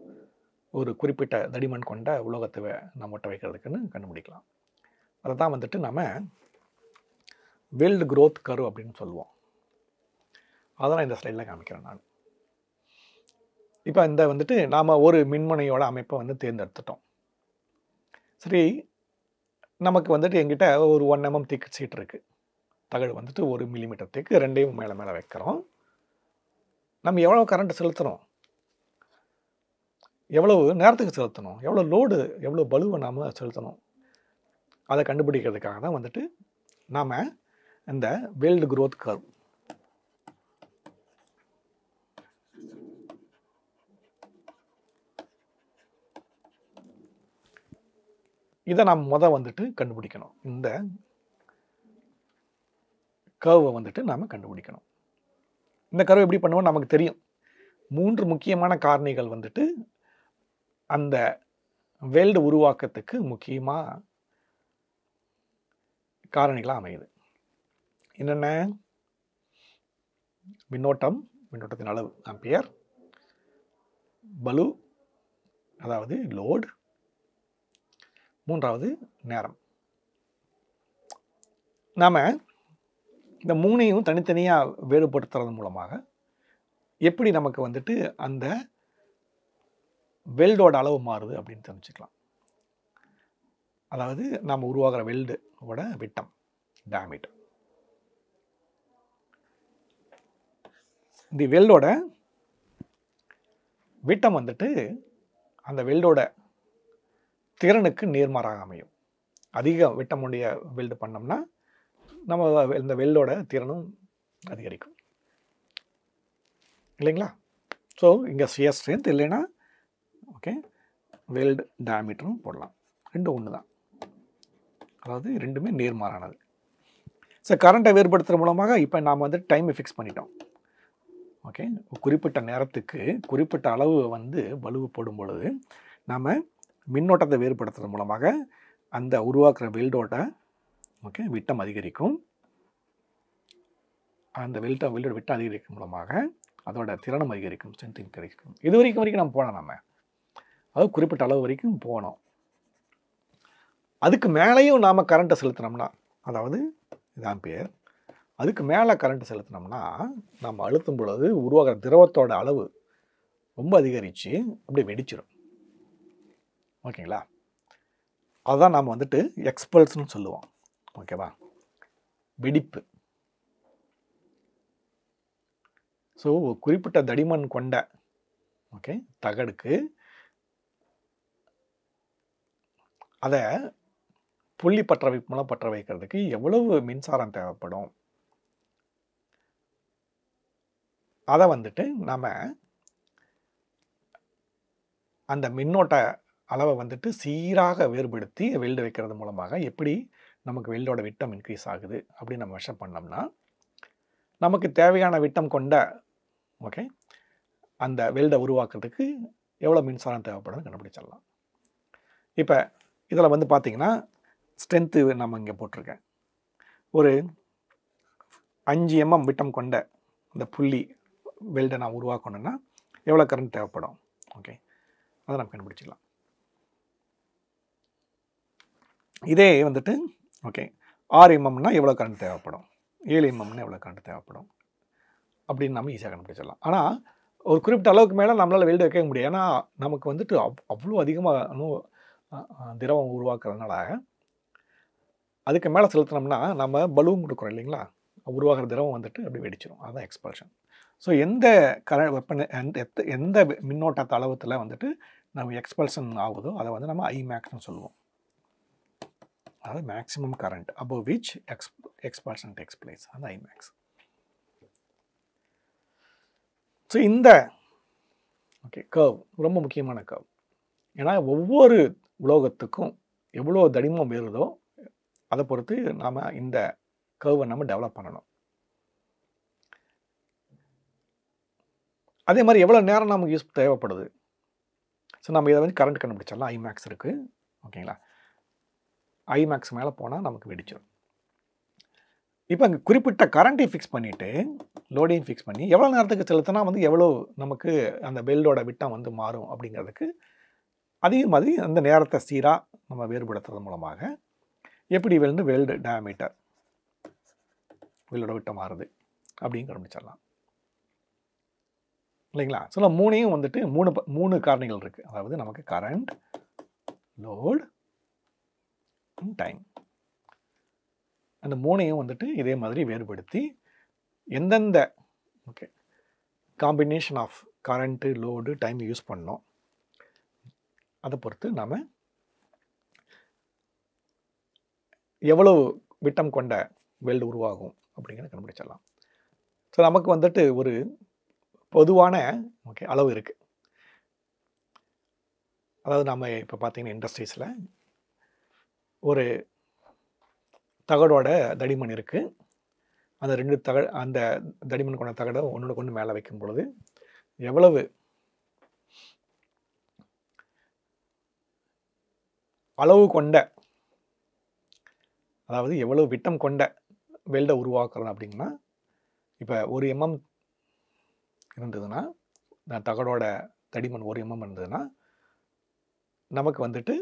ஒரு குறிப்பிட்ட தடிமன் கொண்ட உலோகத்தை நம்மகிட்ட வைக்கிறதுக்குன்னு கண்டுபிடிக்கலாம் அதை தான் வந்துட்டு நம்ம வெல்டு க்ரோத் கரு அப்படின்னு சொல்லுவோம் அதெல்லாம் இந்த ஸ்லைடில் காமிக்கிறேன் நான் இப்போ இந்த வந்துட்டு நாம் ஒரு மின்முனையோட அமைப்பை வந்து தேர்ந்தெடுத்துட்டோம் சரி நமக்கு வந்துட்டு எங்கிட்ட ஒரு ஒன் எம்எம் திக் சீட் இருக்குது தகடு வந்துட்டு ஒரு மில்லிமீட்டர் திக்கு ரெண்டையும் மேலே மேலே வைக்கிறோம் நம்ம எவ்வளோ கரண்ட் செலுத்துகிறோம் எவ்வளவு நேரத்துக்கு செலுத்தணும் எவ்வளோ லோடு எவ்வளோ பலுவை நாம் செலுத்தணும் அதை கண்டுபிடிக்கிறதுக்காக தான் வந்துட்டு நாம் இந்த வேல்டு க்ரோத் கர்வ் இதை நாம் முத வந்துட்டு கண்டுபிடிக்கணும் இந்த கர்வை வந்துட்டு நாம் கண்டுபிடிக்கணும் இந்த கர்வை எப்படி பண்ணுவோம் நமக்கு தெரியும் மூன்று முக்கியமான காரணிகள் வந்துட்டு அந்த வேல்டு உருவாக்கத்துக்கு முக்கியமாக காரணிகளாக அமையுது என்னென்ன மின்னோட்டம் மின்னோட்டத்தின் அளவு ஆம்பியர் பலு அதாவது லோடு மூன்றாவது நேரம் நாம் இந்த மூணையும் தனித்தனியாக வேறுபடுத்துறது மூலமாக எப்படி நமக்கு வந்துட்டு அந்த வெல்டோட அளவு மாறுது அப்படின்னு தெரிஞ்சுக்கலாம் அதாவது நாம் உருவாகிற வெல்டோட விட்டம் டேமீட்டர் இந்த வெல்டோட விட்டம் வந்துட்டு அந்த வெல்டோட திறனுக்கு நேர்மாறாக அமையும் அதிக உடைய வெல்டு பண்ணோம்னா நம்ம இந்த வெல்டோட திறனும் அதிகரிக்கும் இல்லைங்களா ஸோ இங்கே சுய ஸ்ட்ரென்த் இல்லைன்னா ஓகே வெல்டு டயமீட்டரும் போடலாம் ரெண்டும் ஒன்று தான் அதாவது ரெண்டுமே நேர்மாறானது ஸோ கரண்ட்டை வேறுபடுத்துகிற மூலமாக இப்போ நாம் வந்து டைமை ஃபிக்ஸ் பண்ணிட்டோம் ஓகே குறிப்பிட்ட நேரத்துக்கு குறிப்பிட்ட அளவு வந்து வலுவு போடும் பொழுது நாம் மின்னோட்டத்தை வேறுபடுத்துறது மூலமாக அந்த உருவாக்குற வெல்டோட ஓகே விட்டம் அதிகரிக்கும் அந்த வெல்டம் வெல்டோட விட்டம் அதிகரிக்கும் மூலமாக அதோட திறனும் அதிகரிக்கும் ஸ்ட்ரென்த்தும் கிடைக்கும் இது வரைக்கும் வரைக்கும் நம்ம போனோம் நம்ம அதாவது குறிப்பிட்ட அளவு வரைக்கும் போனோம் அதுக்கு மேலேயும் நாம் கரண்ட்டை செலுத்தினோம்னா அதாவது இதான் பேர் அதுக்கு மேலே கரண்ட்டு செலுத்தினோம்னா நம்ம அழுத்தும் பொழுது உருவாகிற திரவத்தோட அளவு ரொம்ப அதிகரித்து அப்படியே வெடிச்சிடும் ஓகேங்களா அதுதான் நாம் வந்துட்டு எக்ஸ்பல்ஸ்னு சொல்லுவோம் ஓகேவா வெடிப்பு ஸோ குறிப்பிட்ட தடிமன் கொண்ட ஓகே தகடுக்கு அதை புள்ளி பற்ற வைப்பு மூலம் பற்ற வைக்கிறதுக்கு எவ்வளவு மின்சாரம் தேவைப்படும் அதை வந்துட்டு நாம் அந்த மின்னோட்ட அளவை வந்துட்டு சீராக வேறுபடுத்தி வெல்டு வைக்கிறது மூலமாக எப்படி நமக்கு வெல்டோட விட்டம் இன்க்ரீஸ் ஆகுது அப்படின்னு நம்ம மெஷர் பண்ணோம்னா நமக்கு தேவையான விட்டம் கொண்ட ஓகே அந்த வெல்டை உருவாக்குறதுக்கு எவ்வளோ மின்சாரம் தேவைப்படும் கண்டுபிடிச்சிடலாம் இப்போ இதில் வந்து பார்த்திங்கன்னா ஸ்ட்ரென்த்து நம்ம இங்கே போட்டிருக்கேன் ஒரு அஞ்சு எம்எம் mm விட்டம் கொண்ட இந்த புள்ளி வெல்டை நான் உருவாக்கணுன்னா எவ்வளோ கரண்ட் தேவைப்படும் ஓகே அதை நம்ம கண்டுபிடிச்சிக்கலாம் இதே வந்துட்டு ஓகே ஆறு எம்எம்னா எவ்வளோ கரண்ட் தேவைப்படும் ஏழு எம்எம்னா எவ்வளோ கரண்ட் தேவைப்படும் அப்படின்னு நம்ம ஈஸியாக கண்டுபிடிச்சிடலாம் ஆனால் ஒரு குறிப்பிட்ட அளவுக்கு மேலே நம்மளால் வெல்டு வைக்க முடியும் ஏன்னா நமக்கு வந்துட்டு அவ் அவ்வளோ அதிகமாக இன்னும் திரவம் உருவாக்குறதுனால அதுக்கு மேலே செலுத்தினோம்னா நம்ம பலூன் கொடுக்குறோம் இல்லைங்களா உருவாகிற திரவம் வந்துட்டு அப்படி வெடிச்சிடும் அதுதான் எக்ஸ்பல்ஷன் ஸோ எந்த கர வெப்ப எந்த மின்னோட்டத்த அளவுத்தில் வந்துட்டு நம்ம எக்ஸ்பல்ஷன் ஆகுதோ அதை வந்து நம்ம ஐ மேக்ஸ்னு சொல்லுவோம் அதாவது maximum current above which X X percent X place அந்த ஐமேக்ஸ் ஸோ இந்த ஓகே கர்வ் ரொம்ப முக்கியமான கர்வ் ஏன்னா ஒவ்வொரு உலோகத்துக்கும் எவ்வளோ தடிமம் வேறுதோ அதை பொறுத்து நாம் இந்த கர்வை நம்ம டெவலப் பண்ணணும் அதே மாதிரி எவ்வளோ நேரம் நமக்கு யூஸ் தேவைப்படுது ஸோ நம்ம இதை வந்து கரண்ட் கண்டுபிடிச்சிடலாம் ஐமேக்ஸ் இருக்குது ஓகேங்களா ஐமேக்ஸ் மேலே போனால் நமக்கு வெடிச்சிடும் இப்போ அங்கே குறிப்பிட்ட கரண்ட்டை ஃபிக்ஸ் பண்ணிவிட்டு லோடையும் ஃபிக்ஸ் பண்ணி எவ்வளோ நேரத்துக்கு செலுத்தினா வந்து எவ்வளோ நமக்கு அந்த பெல்டோட விட்டம் வந்து மாறும் அப்படிங்கிறதுக்கு அதே மாதிரி அந்த நேரத்தை சீராக நம்ம வேறுபடுத்துறது மூலமாக எப்படி வெல்டு வெல்டு டயாமீட்டர் வெல்டோட விட்டம் மாறுது அப்படின்னு கண்டுபிடிச்சிடலாம் இல்லைங்களா சில மூணையும் வந்துட்டு மூணு மூணு காரணிகள் இருக்குது அதாவது நமக்கு கரண்ட் லோடு டைம் அந்த மூணையும் வந்துட்டு இதே மாதிரி வேறுபடுத்தி எந்தெந்த okay combination of current load time use பண்ணோம் அதை பொறுத்து நாம் எவ்வளவு விட்டம் கொண்ட வெல்டு உருவாகும் அப்படிங்கிறத கண்டுபிடிச்சிடலாம் ஸோ நமக்கு வந்துட்டு ஒரு பொதுவான ஓகே அளவு இருக்குது அதாவது நம்ம இப்போ பார்த்திங்கன்னா இண்டஸ்ட்ரீஸில் ஒரு தகடோட தடிமன் இருக்குது அந்த ரெண்டு தக அந்த தடிமன் கொண்ட தகடை ஒன்றோட கொண்டு மேலே வைக்கும் பொழுது எவ்வளவு அளவு கொண்ட அதாவது எவ்வளவு விட்டம் கொண்ட வெல்டை உருவாக்குறோம் அப்படின்னா இப்போ ஒரு எம்எம் இருந்ததுன்னா தகடோட தடிமன் ஒரு எம்எம் இருந்ததுன்னா நமக்கு வந்துட்டு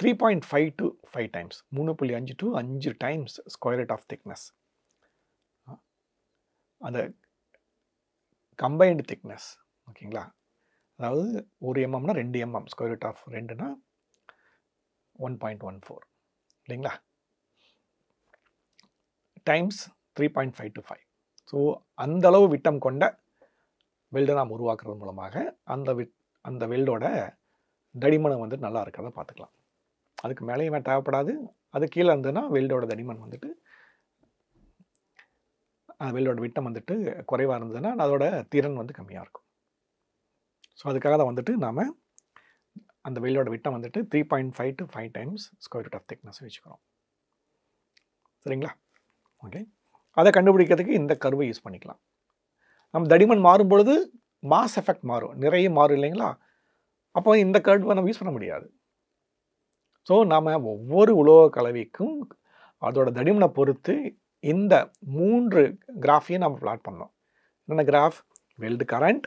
three point five to five times மூணு புள்ளி அஞ்சு டு அஞ்சு times square rate of thickness அந்த கம்பைன்டு திக்னஸ் ஓகேங்களா அதாவது ஒரு எம்எம்னா ரெண்டு எம்எம் ஸ்கொயர் ரூட் ஆஃப் ரெண்டுனா ஒன் பாயிண்ட் ஒன் ஃபோர் இல்லைங்களா times three point five to five so அந்த அளவு விட்டம் கொண்ட வெல்டை நாம் உருவாக்குறது மூலமாக அந்த விட் அந்த வெல்டோட தடிமனம் வந்துட்டு நல்லா இருக்கிறத பார்த்துக்கலாம் அதுக்கு மேலேயும் தேவைப்படாது அது கீழே இருந்ததுன்னா வெல்டோட தடிமன் வந்துட்டு வெல்டோட விட்டம் வந்துட்டு குறைவாக இருந்ததுன்னா அதோட திறன் வந்து கம்மியாக இருக்கும் ஸோ அதுக்காக தான் வந்துட்டு நாம் அந்த வெயிலோட விட்டம் வந்துட்டு three point five to five times square root of thickness வச்சுக்கிறோம் சரிங்களா ஓகே அதை கண்டுபிடிக்கிறதுக்கு இந்த கருவை யூஸ் பண்ணிக்கலாம் நம்ம தடிமன் மாறும் பொழுது மாஸ் எஃபெக்ட் மாறும் நிறைய மாறும் இல்லைங்களா அப்போ இந்த கருவை நம்ம யூஸ் பண்ண முடியாது ஸோ நாம் ஒவ்வொரு உலோக கலவிக்கும் அதோட தடிமனை பொறுத்து இந்த மூன்று கிராஃபையும் நம்ம பிளாட் பண்ணோம் என்னென்ன graph weld current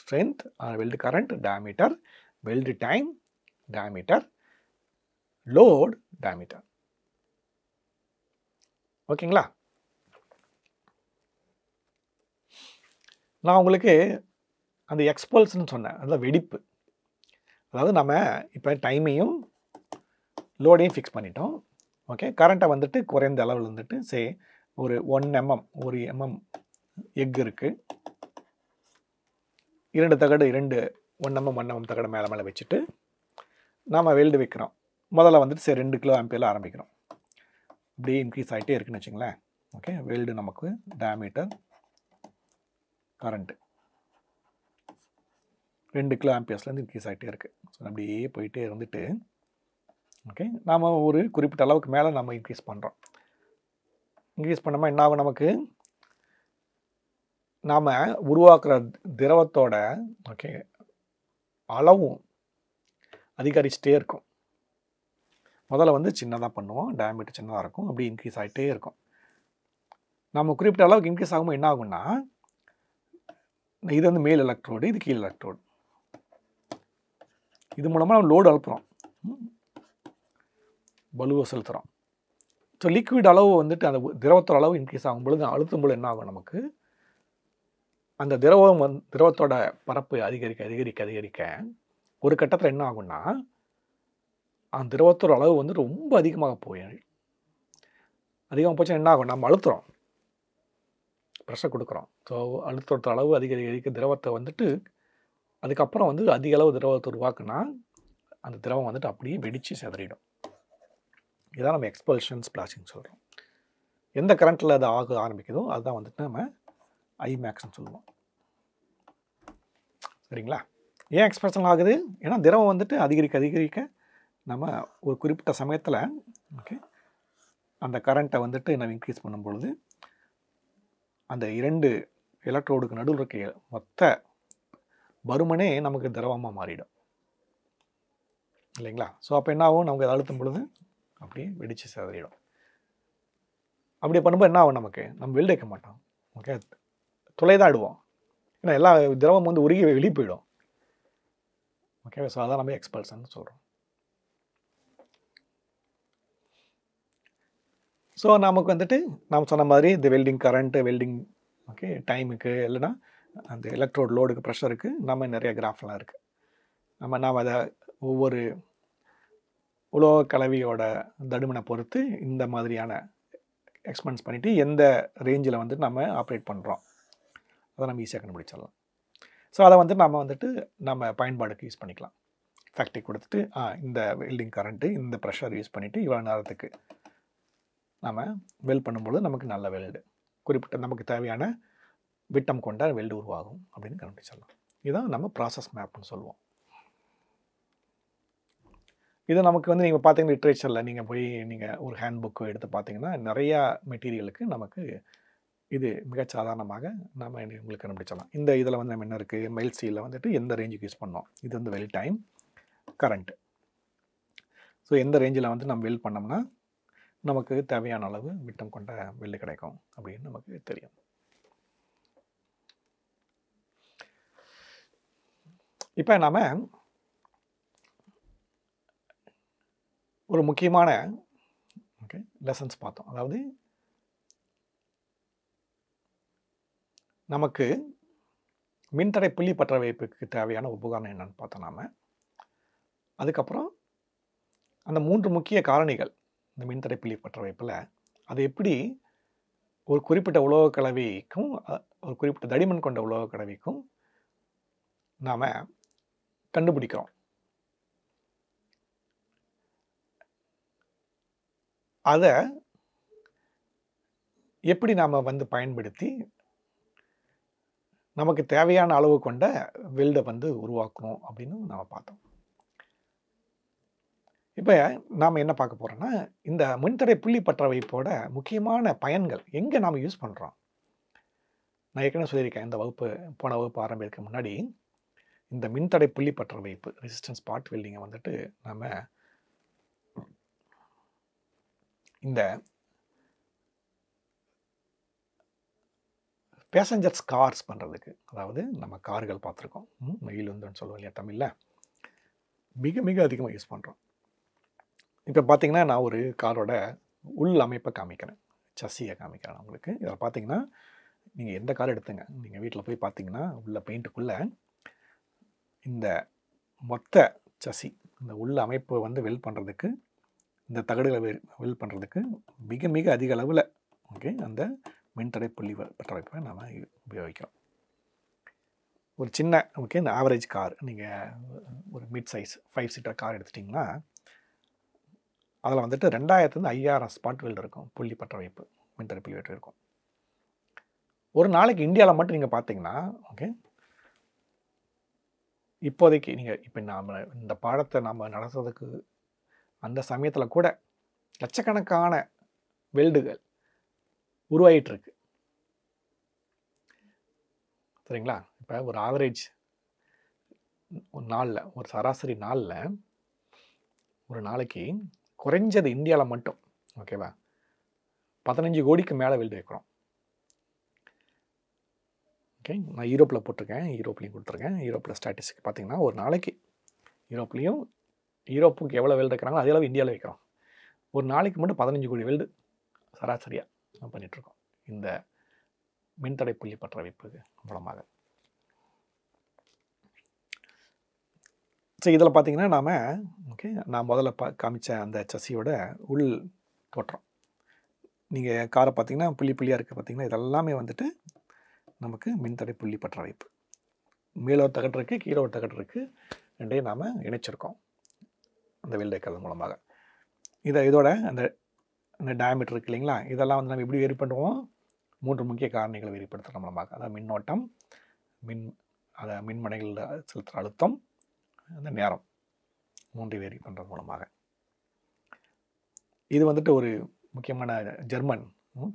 strength weld current diameter weld time diameter load diameter ஓகேங்களா நான் உங்களுக்கு அந்த எக்ஸ்போல்ஸ்ன்னு சொன்னேன் அதான் வெடிப்பு அதாவது நம்ம இப்போ டைமையும் லோடையும் ஃபிக்ஸ் பண்ணிட்டோம் ஓகே கரண்ட்டை வந்துட்டு குறைந்த அளவில் வந்துட்டு சே ஒரு ஒன் எம்எம் ஒரு எம்எம் எக் இருக்குது இரண்டு தகடு இரண்டு ஒன் எம்எம் ஒன் எம்எம் தகடு மேலே மேலே வச்சுட்டு நாம் வெல்டு வைக்கிறோம் முதல்ல வந்துட்டு சரி ரெண்டு கிலோ ஆம்பியில் ஆரம்பிக்கிறோம் அப்படியே இன்க்ரீஸ் ஆகிட்டே இருக்குன்னு வச்சுங்களேன் ஓகே வெல்டு நமக்கு டயமீட்டர் கரண்ட்டு ரெண்டு கிலோ ஆம்பியர்ஸ்லேருந்து இன்க்ரீஸ் ஆகிட்டே இருக்குது ஸோ அப்படியே போயிட்டே இருந்துட்டு ஓகே நாம் ஒரு குறிப்பிட்ட அளவுக்கு மேலே நம்ம இன்க்ரீஸ் பண்ணுறோம் இன்க்ரீஸ் பண்ணாமல் என்ன ஆகும் நமக்கு நாம் உருவாக்குற திரவத்தோட ஓகே அளவும் அதிகரிச்சிட்டே இருக்கும் முதல்ல வந்து சின்னதாக பண்ணுவோம் டயமீட்டர் சின்னதாக இருக்கும் அப்படி இன்க்ரீஸ் ஆகிட்டே இருக்கும் நம்ம குறிப்பிட்ட அளவுக்கு இன்க்ரீஸ் ஆகும்போது என்ன ஆகும்னா இது வந்து மேல் எலக்ட்ரோடு இது கீழ் எலக்ட்ரோடு இது மூலமாக நம்ம லோடு அனுப்புகிறோம் பலுவை செலுத்துகிறோம் ஸோ லிக்விட் அளவு வந்துட்டு அந்த திரவத்தோட அளவு இன்க்ரீஸ் ஆகும் பொழுது அழுத்தும் பொழுது என்ன ஆகும் நமக்கு அந்த திரவம் வந் திரவத்தோட பரப்பு அதிகரிக்க அதிகரிக்க அதிகரிக்க ஒரு கட்டத்தில் என்ன ஆகும்னா அந்த திரவத்தோட அளவு வந்து ரொம்ப அதிகமாக போயிடும் அதிகமாக போச்சுன்னா என்ன ஆகும் நம்ம அழுத்துறோம் ப்ரெஷர் கொடுக்குறோம் ஸோ அழுத்தோட அளவு அதிக அதிகரிக்க திரவத்தை வந்துட்டு அதுக்கப்புறம் வந்து அதிக அளவு திரவத்தை உருவாக்குனா அந்த திரவம் வந்துட்டு அப்படியே வெடித்து செதறிடும் இதான் நம்ம எக்ஸ்பல்ஷன் ஸ்ப்ளாஷிங் சொல்கிறோம் எந்த கரண்ட்டில் அது ஆக ஆரம்பிக்குதோ அதுதான் வந்துட்டு நம்ம ஐ மேக்ஸ்னு சொல்லுவோம் சரிங்களா ஏன் எக்ஸ்பிரஷன் ஆகுது ஏன்னா திரவம் வந்துட்டு அதிகரிக்க அதிகரிக்க நம்ம ஒரு குறிப்பிட்ட சமயத்தில் ஓகே அந்த கரண்ட்டை வந்துட்டு நம்ம இன்க்ரீஸ் பண்ணும் பொழுது அந்த இரண்டு எலக்ட்ரோடுக்கு நடுவில் இருக்க மொத்த பருமனே நமக்கு திரவமாக மாறிடும் இல்லைங்களா ஸோ அப்போ என்ன ஆகும் நமக்கு அழுத்தும் பொழுது அப்படியே வெடித்து சிதறிடும் அப்படி பண்ணும்போது என்ன ஆகும் நமக்கு நம்ம வெளில வைக்க மாட்டோம் ஓகே துளை தான் ஆடுவோம் ஏன்னா எல்லா திரவம் வந்து உருகி வெளியே போயிடும் ஓகே ஸோ அதான் நம்ம எக்ஸ்பல்சன் சொல்கிறோம் ஸோ நமக்கு வந்துட்டு நாம் சொன்ன மாதிரி இந்த வெல்டிங் கரண்ட்டு வெல்டிங் ஓகே டைமுக்கு இல்லைனா அந்த எலக்ட்ரோட் லோடுக்கு ப்ரெஷருக்கு நம்ம நிறைய கிராஃப்லாம் இருக்குது நம்ம நாம் அதை ஒவ்வொரு உலோக கலவையோட தடுமனை பொறுத்து இந்த மாதிரியான எக்ஸ்பென்ஸ் பண்ணிவிட்டு எந்த ரேஞ்சில் வந்துட்டு நம்ம ஆப்ரேட் பண்ணுறோம் அதை நம்ம ஈஸியாக கண்டுபிடிச்சிடலாம் ஸோ அதை வந்துட்டு நம்ம வந்துட்டு நம்ம பயன்பாடுக்கு யூஸ் பண்ணிக்கலாம் ஃபேக்ட்ரி கொடுத்துட்டு ஆ இந்த வெல்டிங் கரண்ட்டு இந்த ப்ரெஷர் யூஸ் பண்ணிவிட்டு இவ்வளோ நேரத்துக்கு நம்ம வெல்ட் பண்ணும்பொழுது நமக்கு நல்ல வெல்டு குறிப்பிட்ட நமக்கு தேவையான விட்டம் கொண்ட வெல்டு உருவாகும் அப்படின்னு கண்டுபிடிச்சிடலாம் இதுதான் நம்ம ப்ராசஸ் மேப்னு சொல்லுவோம் இது நமக்கு வந்து நீங்கள் பார்த்தீங்கன்னா லிட்ரேச்சரில் நீங்கள் போய் நீங்கள் ஒரு ஹேண்ட் புக்கை எடுத்து பார்த்தீங்கன்னா நிறையா மெட்டீரியலுக்கு நமக்கு இது மிக சாதாரணமாக நம்ம உங்களுக்கு கண்டுபிடிச்சலாம் இந்த இதில் வந்து நம்ம என்ன இருக்குது மெயில் சீலில் வந்துட்டு எந்த ரேஞ்சுக்கு யூஸ் பண்ணோம் இது வந்து வெல் டைம் கரண்ட் ஸோ எந்த ரேஞ்சில் வந்து நம்ம வெல் பண்ணோம்னா நமக்கு தேவையான அளவு விட்டம் கொண்ட வெல் கிடைக்கும் அப்படின்னு நமக்கு தெரியும் இப்போ நாம் ஒரு முக்கியமான ஓகே லெசன்ஸ் பார்த்தோம் அதாவது நமக்கு மின்தடை புள்ளி பற்ற வைப்புக்கு தேவையான உபகரணம் என்னன்னு பார்த்தோம் நாம் அதுக்கப்புறம் அந்த மூன்று முக்கிய காரணிகள் இந்த மின்தடை புள்ளி பற்ற வைப்பில் அது எப்படி ஒரு குறிப்பிட்ட உலோக கலவைக்கும் ஒரு குறிப்பிட்ட தடிமன் கொண்ட உலோக கலவைக்கும் நாம் கண்டுபிடிக்கிறோம் அதை எப்படி நாம் வந்து பயன்படுத்தி நமக்கு தேவையான அளவு கொண்ட வெல்டை வந்து உருவாக்கணும் அப்படின்னு நாம் பார்த்தோம் இப்போ நாம் என்ன பார்க்க போகிறோன்னா இந்த மின்தடை புள்ளி பற்ற வைப்போட முக்கியமான பயன்கள் எங்கே நாம் யூஸ் பண்ணுறோம் நான் ஏற்கனவே சொல்லியிருக்கேன் இந்த வகுப்பு போன வகுப்பு ஆரம்பிக்கிறதுக்கு முன்னாடி இந்த மின்தடை புள்ளி பற்ற வைப்பு ரெசிஸ்டன்ஸ் பாட் வெல்டிங்கை வந்துட்டு நம்ம இந்த பேசஞ்சர்ஸ் கார்ஸ் பண்ணுறதுக்கு அதாவது நம்ம கார்கள் பார்த்துருக்கோம் மயில் வந்துன்னு சொல்லுவோம் இல்லையா தமிழில் மிக மிக அதிகமாக யூஸ் பண்ணுறோம் இப்போ பார்த்திங்கன்னா நான் ஒரு காரோட உள் அமைப்பை காமிக்கிறேன் சசியை காமிக்கிறேன் உங்களுக்கு இதில் பார்த்தீங்கன்னா நீங்கள் எந்த கார் எடுத்துங்க நீங்கள் வீட்டில் போய் பார்த்தீங்கன்னா உள்ள பெயிண்ட்டுக்குள்ளே இந்த மொத்த சசி இந்த உள்ள அமைப்பை வந்து வெல் பண்ணுறதுக்கு இந்த தகடுகளை வெல் பண்ணுறதுக்கு மிக மிக அதிக அளவில் ஓகே அந்த மின்தடை புள்ளி பற்ற வைப்பை நாம் உபயோகிக்கிறோம் ஒரு சின்ன ஓகே இந்த ஆவரேஜ் கார் நீங்கள் ஒரு mid size five seater car எடுத்துட்டிங்கன்னா அதில் வந்துட்டு ரெண்டாயிரத்துலேருந்து ஐயாயிரம் ஸ்பாட் வெல்டு இருக்கும் புள்ளி பற்ற வைப்பு மின்தடை புள்ளி வெட்டு இருக்கும் ஒரு நாளைக்கு இந்தியாவில் மட்டும் நீங்கள் பார்த்தீங்கன்னா ஓகே இப்போதைக்கு நீங்கள் இப்போ நாம் இந்த பாடத்தை நாம் நடத்துறதுக்கு அந்த சமயத்தில் கூட லட்சக்கணக்கான வெல்டுகள் உருவாயிட்டுருக்கு சரிங்களா இப்போ ஒரு ஆவரேஜ் ஒரு நாளில் ஒரு சராசரி நாளில் ஒரு நாளைக்கு குறைஞ்சது இந்தியாவில் மட்டும் ஓகேவா பதினஞ்சு கோடிக்கு மேலே வெல்டு வைக்கிறோம் ஓகே நான் யூரோப்பில் போட்டிருக்கேன் யூரோப்லேயும் கொடுத்துருக்கேன் யூரோப்பில் ஸ்டாட்டிஸ்டிக் பார்த்தீங்கன்னா ஒரு நாளைக்கு யூரோப்லேயும் யூரோப்புக்கு எவ்வளோ வேல்டு இருக்கிறாங்களோ அதே அளவு இந்தியாவில் வைக்கிறோம் ஒரு நாளைக்கு மட்டும் பதினஞ்சு கோடி வேல்டு சராசரியாக நம்ம பண்ணிகிட்ருக்கோம் இந்த மின்தடை புள்ளி பற்ற வைப்புக்கு மூலமாக ஸோ இதில் பார்த்திங்கன்னா நாம் ஓகே நான் முதல்ல பா காமிச்ச அந்த சசியோட உள் தோற்றம் நீங்கள் காரை பார்த்திங்கன்னா புள்ளி புள்ளியாக இருக்க பார்த்திங்கன்னா இதெல்லாமே வந்துட்டு நமக்கு மின்தடை புள்ளி பற்ற வைப்பு மேலோ தகட்டு இருக்குது ஒரு தகட்டு இருக்குது ரெண்டையும் நாம் இணைச்சிருக்கோம் அந்த வெல்டு வைக்கிறது மூலமாக இதை இதோட அந்த அந்த டேமீட்டர் இருக்கு இல்லைங்களா இதெல்லாம் வந்து நம்ம எப்படி வெரி பண்ணுவோம் மூன்று முக்கிய காரணிகளை வெறிப்படுத்துகிற மூலமாக அதாவது மின்னோட்டம் மின் அதை மின்மனைகளில் செலுத்துகிற அழுத்தம் அந்த நேரம் மூன்றை வெறி பண்ணுறது மூலமாக இது வந்துட்டு ஒரு முக்கியமான ஜெர்மன்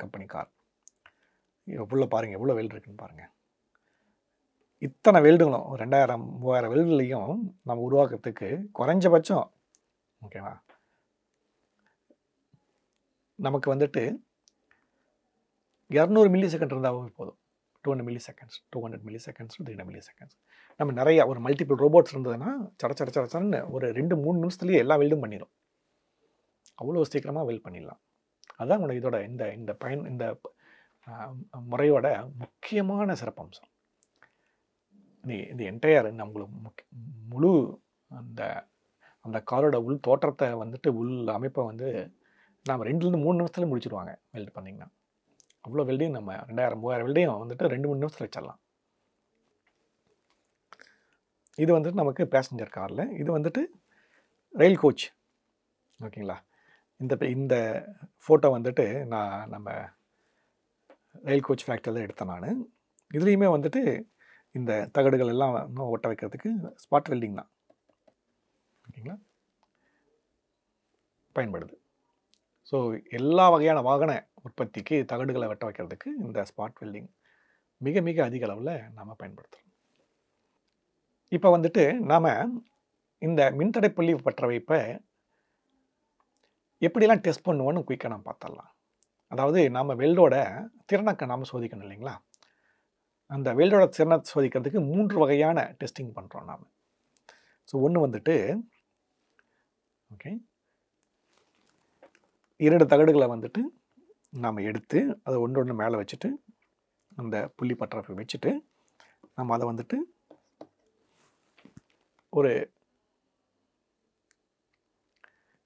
கம்பெனி கார் எவ்வளோ பாருங்கள் எவ்வளோ வெல்டு இருக்குன்னு பாருங்கள் இத்தனை வெல்டுகளும் ரெண்டாயிரம் மூவாயிரம் வெல்டுலையும் நம்ம உருவாக்குறதுக்கு குறைஞ்சபட்சம் ஓகேவா நமக்கு வந்துட்டு இரநூறு மில்லி செகண்ட் இருந்தாவும் போதும் two hundred milliseconds two hundred milliseconds three hundred milliseconds நம்ம நிறைய ஒரு மல்டிபிள் ரோபோட்ஸ் இருந்ததுன்னா சட சட சடச்சடன்னு ஒரு ரெண்டு மூணு நிமிஷத்துலேயே எல்லா வெல்டும் பண்ணிடும் அவ்வளோ சீக்கிரமாக வெல்ட் பண்ணிடலாம் அதுதான் உங்களோட இதோட இந்த இந்த பயன் இந்த முறையோட முக்கியமான சிறப்பம்சம் இந்த இந்த என்டையர் நம்மளுக்கு முழு அந்த அந்த காரோட உள் தோற்றத்தை வந்துட்டு உள் அமைப்பை வந்து நாம் ரெண்டுலேருந்து மூணு நிமிஷத்தில் முடிச்சிடுவாங்க வெல்ட் பண்ணிங்கன்னா அவ்வளோ வெல்டையும் நம்ம ரெண்டாயிரம் மூவாயிரம் வெல்டையும் வந்துட்டு ரெண்டு மூணு நிமிஷத்தில் வச்சிடலாம் இது வந்துட்டு நமக்கு பேசஞ்சர் காரில் இது வந்துட்டு ரயில் கோச் ஓகேங்களா இந்த இந்த ஃபோட்டோ வந்துட்டு நான் நம்ம ரயில் கோச் ஃபேக்டரியில் எடுத்தேன் நான் இதுலேயுமே வந்துட்டு இந்த தகடுகள் எல்லாம் ஒட்ட வைக்கிறதுக்கு ஸ்பாட் வெல்டிங் தான் பயன்படுது ஸோ எல்லா வகையான வாகன உற்பத்திக்கு தகடுகளை வெட்ட வைக்கிறதுக்கு இந்த ஸ்பாட் வெல்டிங் மிக மிக அதிக அளவில் நாம் பயன்படுத்துகிறோம் இப்போ வந்துட்டு நாம் இந்த புள்ளி பற்ற வைப்பை எப்படிலாம் டெஸ்ட் பண்ணுவோன்னு குயிக்காக நம்ம பார்த்துடலாம் அதாவது நாம் வெல்டோட திறனக்கை நாம் சோதிக்கணும் இல்லைங்களா அந்த வெல்டோட திறனை சோதிக்கிறதுக்கு மூன்று வகையான டெஸ்டிங் பண்ணுறோம் நாம் ஸோ ஒன்று வந்துட்டு ஓகே இரண்டு தகடுகளை வந்துட்டு நாம் எடுத்து அதை ஒன்று ஒன்று மேலே வச்சுட்டு அந்த புள்ளி பற்றப்பை வச்சுட்டு நம்ம அதை வந்துட்டு ஒரு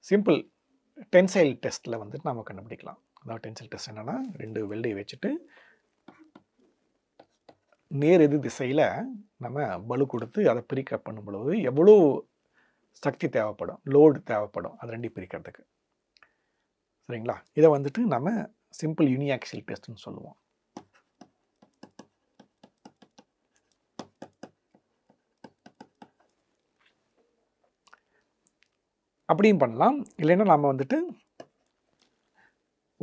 சிம்பிள் டென்சைல் டெஸ்ட்டில் வந்துட்டு நாம் கண்டுபிடிக்கலாம் அதாவது டென்சைல் டெஸ்ட் என்னென்னா ரெண்டு வெள்ளையை வச்சுட்டு நேர் எது திசையில் நம்ம பலு கொடுத்து அதை பிரிக்க பண்ணும்பொழுது எவ்வளோ சக்தி தேவைப்படும் லோடு தேவைப்படும் அது ரெண்டையும் பிரிக்கிறதுக்கு சரிங்களா இதை வந்துட்டு நம்ம சிம்பிள் யூனியாக்சியல் டெஸ்ட்னு சொல்லுவோம் அப்படியும் பண்ணலாம் இல்லைன்னா நாம் வந்துட்டு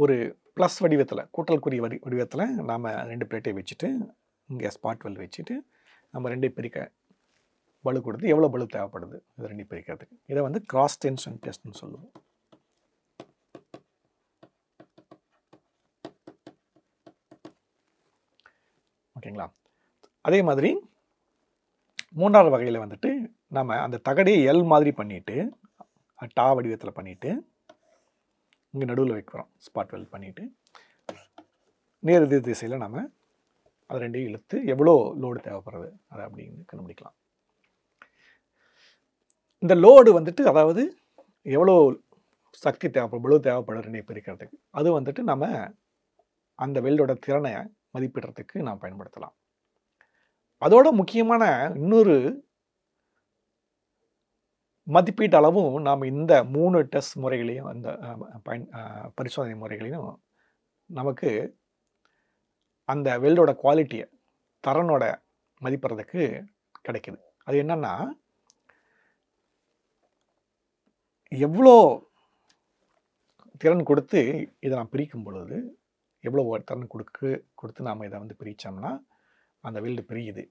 ஒரு ப்ளஸ் வடிவத்தில் கூட்டல் குறி வடி வடிவத்தில் நாம் ரெண்டு பிளேட்டை வச்சுட்டு இங்கே ஸ்பாட் வெல் வச்சுட்டு நம்ம ரெண்டு பிரிக்க பலு கொடுத்து எவ்வளோ பலு தேவைப்படுது இதை ரெண்டு பிரிக்கிறதுக்கு இதை வந்து கிராஸ் டென்ஷன் டெஸ்ட்னு சொல்லுவோம் ஓகேங்களா அதே மாதிரி மூன்றாவது வகையில் வந்துட்டு நம்ம அந்த தகடையை எல் மாதிரி பண்ணிவிட்டு டா வடிவத்தில் பண்ணிவிட்டு இங்கே நடுவில் வைக்கிறோம் ஸ்பாட் வெல் பண்ணிவிட்டு நேர் எதிர் திசையில் நம்ம அது ரெண்டையும் இழுத்து எவ்வளோ லோடு தேவைப்படுறது அதை அப்படின்னு கண்டுபிடிக்கலாம் இந்த லோடு வந்துட்டு அதாவது எவ்வளோ சக்தி தேவைப்படும் எவ்வளோ தேவைப்படுறதுன்னு பிரிக்கிறதுக்கு அது வந்துட்டு நம்ம அந்த வெல்லோட திறனை மதிப்பிடுறதுக்கு நாம் பயன்படுத்தலாம் அதோட முக்கியமான இன்னொரு மதிப்பீட்டு அளவும் நாம் இந்த மூணு டெஸ்ட் முறைகளையும் இந்த பயன் பரிசோதனை முறைகளையும் நமக்கு அந்த வெல்டோட குவாலிட்டியை தரனோட மதிப்பிடுறதுக்கு கிடைக்குது அது என்னென்னா எவ்வளோ திறன் கொடுத்து இதை நான் பிரிக்கும் பொழுது எவ்வளோ ஒருத்தரன் கொடுக்கு கொடுத்து நாம் இதை வந்து பிரித்தோம்னா அந்த வீல்டு பிரியுது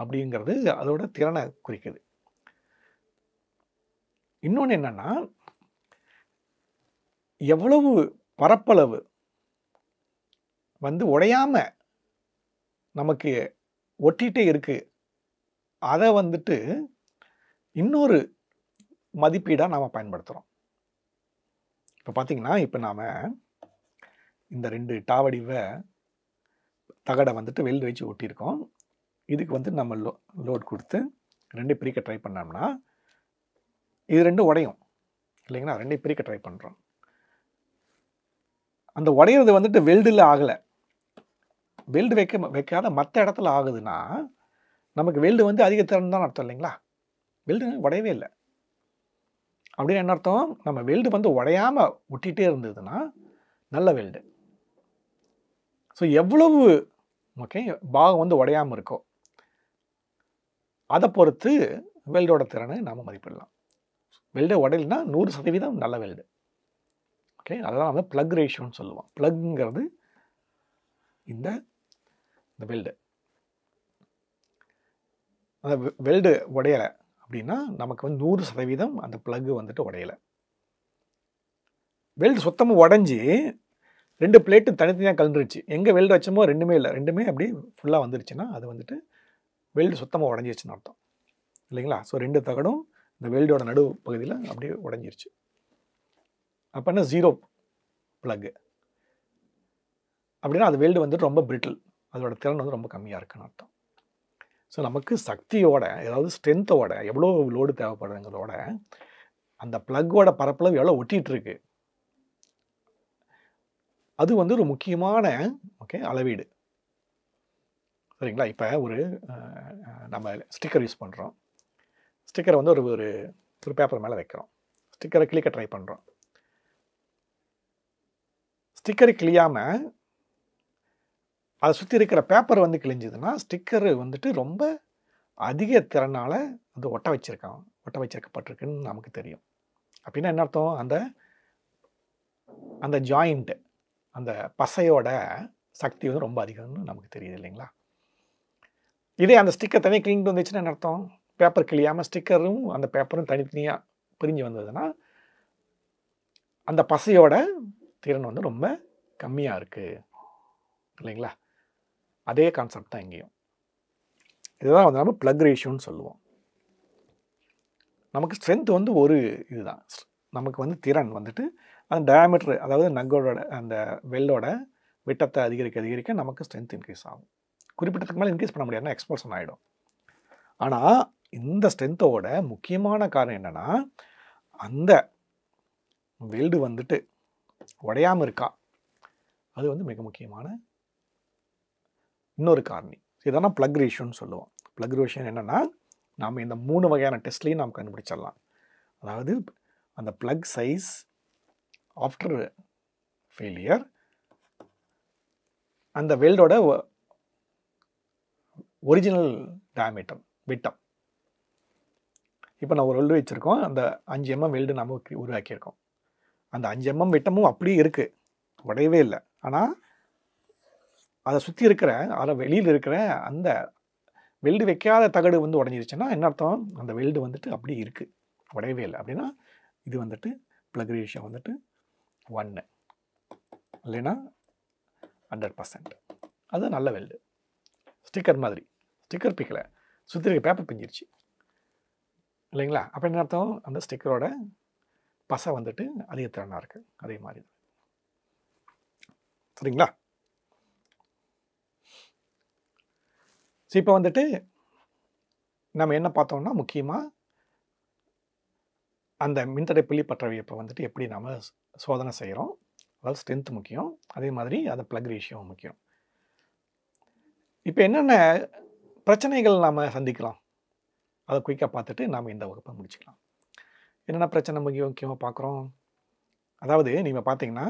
அப்படிங்கிறது அதோட திறனை குறிக்குது இன்னொன்று என்னென்னா எவ்வளவு பரப்பளவு வந்து உடையாமல் நமக்கு ஒட்டிகிட்டே இருக்குது அதை வந்துட்டு இன்னொரு மதிப்பீடாக நாம் பயன்படுத்துகிறோம் இப்போ பார்த்திங்கன்னா இப்போ நாம் இந்த ரெண்டு டாவடிவை தகடை வந்துட்டு வெல்டு வச்சு ஒட்டியிருக்கோம் இதுக்கு வந்து நம்ம லோ லோட் கொடுத்து ரெண்டு பிரிக்க ட்ரை பண்ணோம்னா இது ரெண்டும் உடையும் இல்லைங்கன்னா ரெண்டையும் பிரிக்க ட்ரை பண்ணுறோம் அந்த உடையிறது வந்துட்டு வெல்டில் ஆகலை வெல்டு வைக்க வைக்காத மற்ற இடத்துல ஆகுதுன்னா நமக்கு வெல்டு வந்து அதிக திறன் தான் அர்த்தம் இல்லைங்களா வெல்டு உடையவே இல்லை அப்படின்னு என்ன அர்த்தம் நம்ம வெல்டு வந்து உடையாமல் ஒட்டிகிட்டே இருந்ததுன்னா நல்ல வெல்டு ஸோ எவ்வளவு ஓகே பாகம் வந்து உடையாமல் இருக்கோ அதை பொறுத்து வெல்டோட திறனை நாம் மதிப்பிடலாம் வெல்டை உடையலனா நூறு சதவீதம் நல்ல வெல்டு ஓகே அதெல்லாம் நம்ம ப்ளக் ரேஷியோன்னு சொல்லுவோம் ப்ளக்ங்கிறது இந்த இந்த வெல்டு அந்த வெல்டு உடையலை அப்படின்னா நமக்கு வந்து நூறு சதவீதம் அந்த ப்ளக்கு வந்துட்டு உடையலை வெல்டு சுத்தமாக உடஞ்சி ரெண்டு பிளேட்டு தனித்தனியாக கலந்துருச்சு எங்கே வெல்டு வச்சோமோ ரெண்டுமே இல்லை ரெண்டுமே அப்படியே ஃபுல்லாக வந்துருச்சுன்னா அது வந்துட்டு வெல்டு சுத்தமாக உடஞ்சிருச்சுன்னு அர்த்தம் இல்லைங்களா ஸோ ரெண்டு தகடும் இந்த வெல்டோட நடு பகுதியில் அப்படியே உடஞ்சிருச்சு அப்போ என்ன ஜீரோ ப்ளக்கு அப்படின்னா அது வெல்டு வந்துட்டு ரொம்ப பிரிட்டில் அதோட திறன் வந்து ரொம்ப கம்மியாக இருக்குன்னு அர்த்தம் ஸோ நமக்கு சக்தியோட ஏதாவது ஸ்ட்ரென்த்தோட எவ்வளோ லோடு தேவைப்படுறதுங்களோட அந்த ப்ளக்கோட பரப்பளவு எவ்வளோ ஒட்டிகிட்டு இருக்குது அது வந்து ஒரு முக்கியமான ஓகே அளவீடு சரிங்களா இப்போ ஒரு நம்ம ஸ்டிக்கர் யூஸ் பண்ணுறோம் ஸ்டிக்கரை வந்து ஒரு ஒரு ஒரு பேப்பர் மேலே வைக்கிறோம் ஸ்டிக்கரை கிளிக்க ட்ரை பண்ணுறோம் ஸ்டிக்கர் கிளியாமல் அதை சுற்றி இருக்கிற பேப்பர் வந்து கிழிஞ்சதுன்னா ஸ்டிக்கர் வந்துட்டு ரொம்ப அதிக திறனால் அது ஒட்ட வச்சுருக்கான் ஒட்ட வச்சிருக்கப்பட்டிருக்குன்னு நமக்கு தெரியும் அப்படின்னா என்ன அர்த்தம் அந்த அந்த ஜாயிண்ட்டு அந்த பசையோட சக்தி வந்து ரொம்ப அதிகம்னு நமக்கு தெரியுது இல்லைங்களா இதே அந்த ஸ்டிக்கர் தனியாக கிழிந்து வந்துச்சுன்னா என்ன அர்த்தம் பேப்பர் கிளியாமல் ஸ்டிக்கரும் அந்த பேப்பரும் தனித்தனியாக பிரிஞ்சு வந்ததுன்னா அந்த பசையோட திறன் வந்து ரொம்ப கம்மியாக இருக்குது இல்லைங்களா அதே கான்செப்ட் தான் இங்கேயும் இதுதான் வந்து நம்ம ப்ளக் ரேஷியோன்னு சொல்லுவோம் நமக்கு ஸ்ட்ரென்த் வந்து ஒரு இதுதான் நமக்கு வந்து திறன் வந்துட்டு அந்த டயாமீட்ரு அதாவது நகோட அந்த வெல்லோட விட்டத்தை அதிகரிக்க அதிகரிக்க நமக்கு ஸ்ட்ரென்த் இன்க்ரீஸ் ஆகும் குறிப்பிட்டதுக்கு மேலே இன்க்ரீஸ் பண்ண முடியாதுன்னா எக்ஸ்போர்ஷன் ஆகிடும் ஆனால் இந்த ஸ்ட்ரென்த்தோட முக்கியமான காரணம் என்னென்னா அந்த வெல்டு வந்துட்டு உடையாமல் இருக்கா அது வந்து மிக முக்கியமான இன்னொரு காரணி இதெல்லாம் ப்ளக் ரேஷியோன்னு சொல்லுவோம் ப்ளக் ரேஷன் என்னென்னா நாம் இந்த மூணு வகையான டெஸ்ட்லேயும் நாம் கண்டுபிடிச்சிடலாம் அதாவது அந்த ப்ளக் சைஸ் ஆஃப்டர் ஃபெயிலியர் அந்த வெல்டோட ஒரிஜினல் டயமீட்டர் விட்டம் இப்போ நான் ஒரு வெல்டு வச்சுருக்கோம் அந்த அஞ்சு எம்எம் வெல்டு நம்ம உருவாக்கியிருக்கோம் அந்த அஞ்சு எம்எம் விட்டமும் அப்படியே இருக்குது உடையவே இல்லை ஆனால் அதை சுற்றி இருக்கிற அதை வெளியில் இருக்கிற அந்த வெல்டு வைக்காத தகடு வந்து உடஞ்சிருச்சுன்னா என்ன அர்த்தம் அந்த வெல்டு வந்துட்டு அப்படியே இருக்குது உடையவே இல்லை அப்படின்னா இது வந்துட்டு ப்ளக்ரேஷன் வந்துட்டு ஒன்று இல்லைன்னா ஹண்ட்ரட் பர்சன்ட் அது நல்ல வெல்டு ஸ்டிக்கர் மாதிரி ஸ்டிக்கர் பிக்கலை சுற்றி இருக்க பேப்பர் பிஞ்சிருச்சு இல்லைங்களா அப்போ என்ன அர்த்தம் அந்த ஸ்டிக்கரோட பசை வந்துட்டு அதிக திறனாக இருக்குது அதே மாதிரி சரிங்களா ஸோ இப்போ வந்துட்டு நம்ம என்ன பார்த்தோம்னா முக்கியமாக அந்த மின்தடை புள்ளி பற்றவியப்பை வந்துட்டு எப்படி நாம் சோதனை செய்கிறோம் அதாவது ஸ்ட்ரென்த் முக்கியம் அதே மாதிரி அந்த ப்ளக் ரேஷியோ முக்கியம் இப்போ என்னென்ன பிரச்சனைகள் நாம் சந்திக்கலாம் அதை குயிக்காக பார்த்துட்டு நாம் இந்த வகுப்பை முடிச்சுக்கலாம் என்னென்ன பிரச்சனை முக்கியம் முக்கியமாக பார்க்குறோம் அதாவது நீங்கள் பார்த்தீங்கன்னா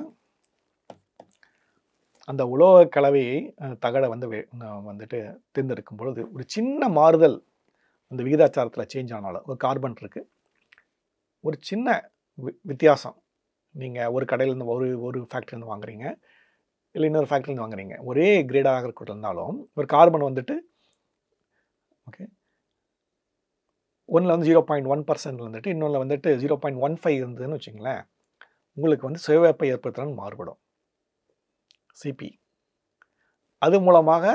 அந்த உலோக கலவையை தகடை வந்து வந்துட்டு தேர்ந்தெடுக்கும் பொழுது ஒரு சின்ன மாறுதல் அந்த விகிதாச்சாரத்தில் சேஞ்ச் ஆனாலும் ஒரு கார்பன் இருக்குது ஒரு சின்ன வி வித்தியாசம் நீங்கள் ஒரு கடையிலேருந்து ஒரு ஒரு ஃபேக்ட்ரிலேருந்து வாங்குறீங்க இல்லை இன்னொரு ஃபேக்ட்ரிலேருந்து வாங்குறீங்க ஒரே கிரேடாக இருந்தாலும் ஒரு கார்பன் வந்துட்டு ஓகே ஒன்றில் வந்து ஜீரோ பாயிண்ட் ஒன் பர்சன்ட்ல வந்துட்டு இன்னொன்று வந்துட்டு ஜீரோ பாயிண்ட் ஒன் ஃபைவ் இருந்ததுன்னு வச்சுங்களேன் உங்களுக்கு வந்து சுயவேப்பை ஏற்படுத்துகிறன்னு மாறுபடும் சிபி அது மூலமாக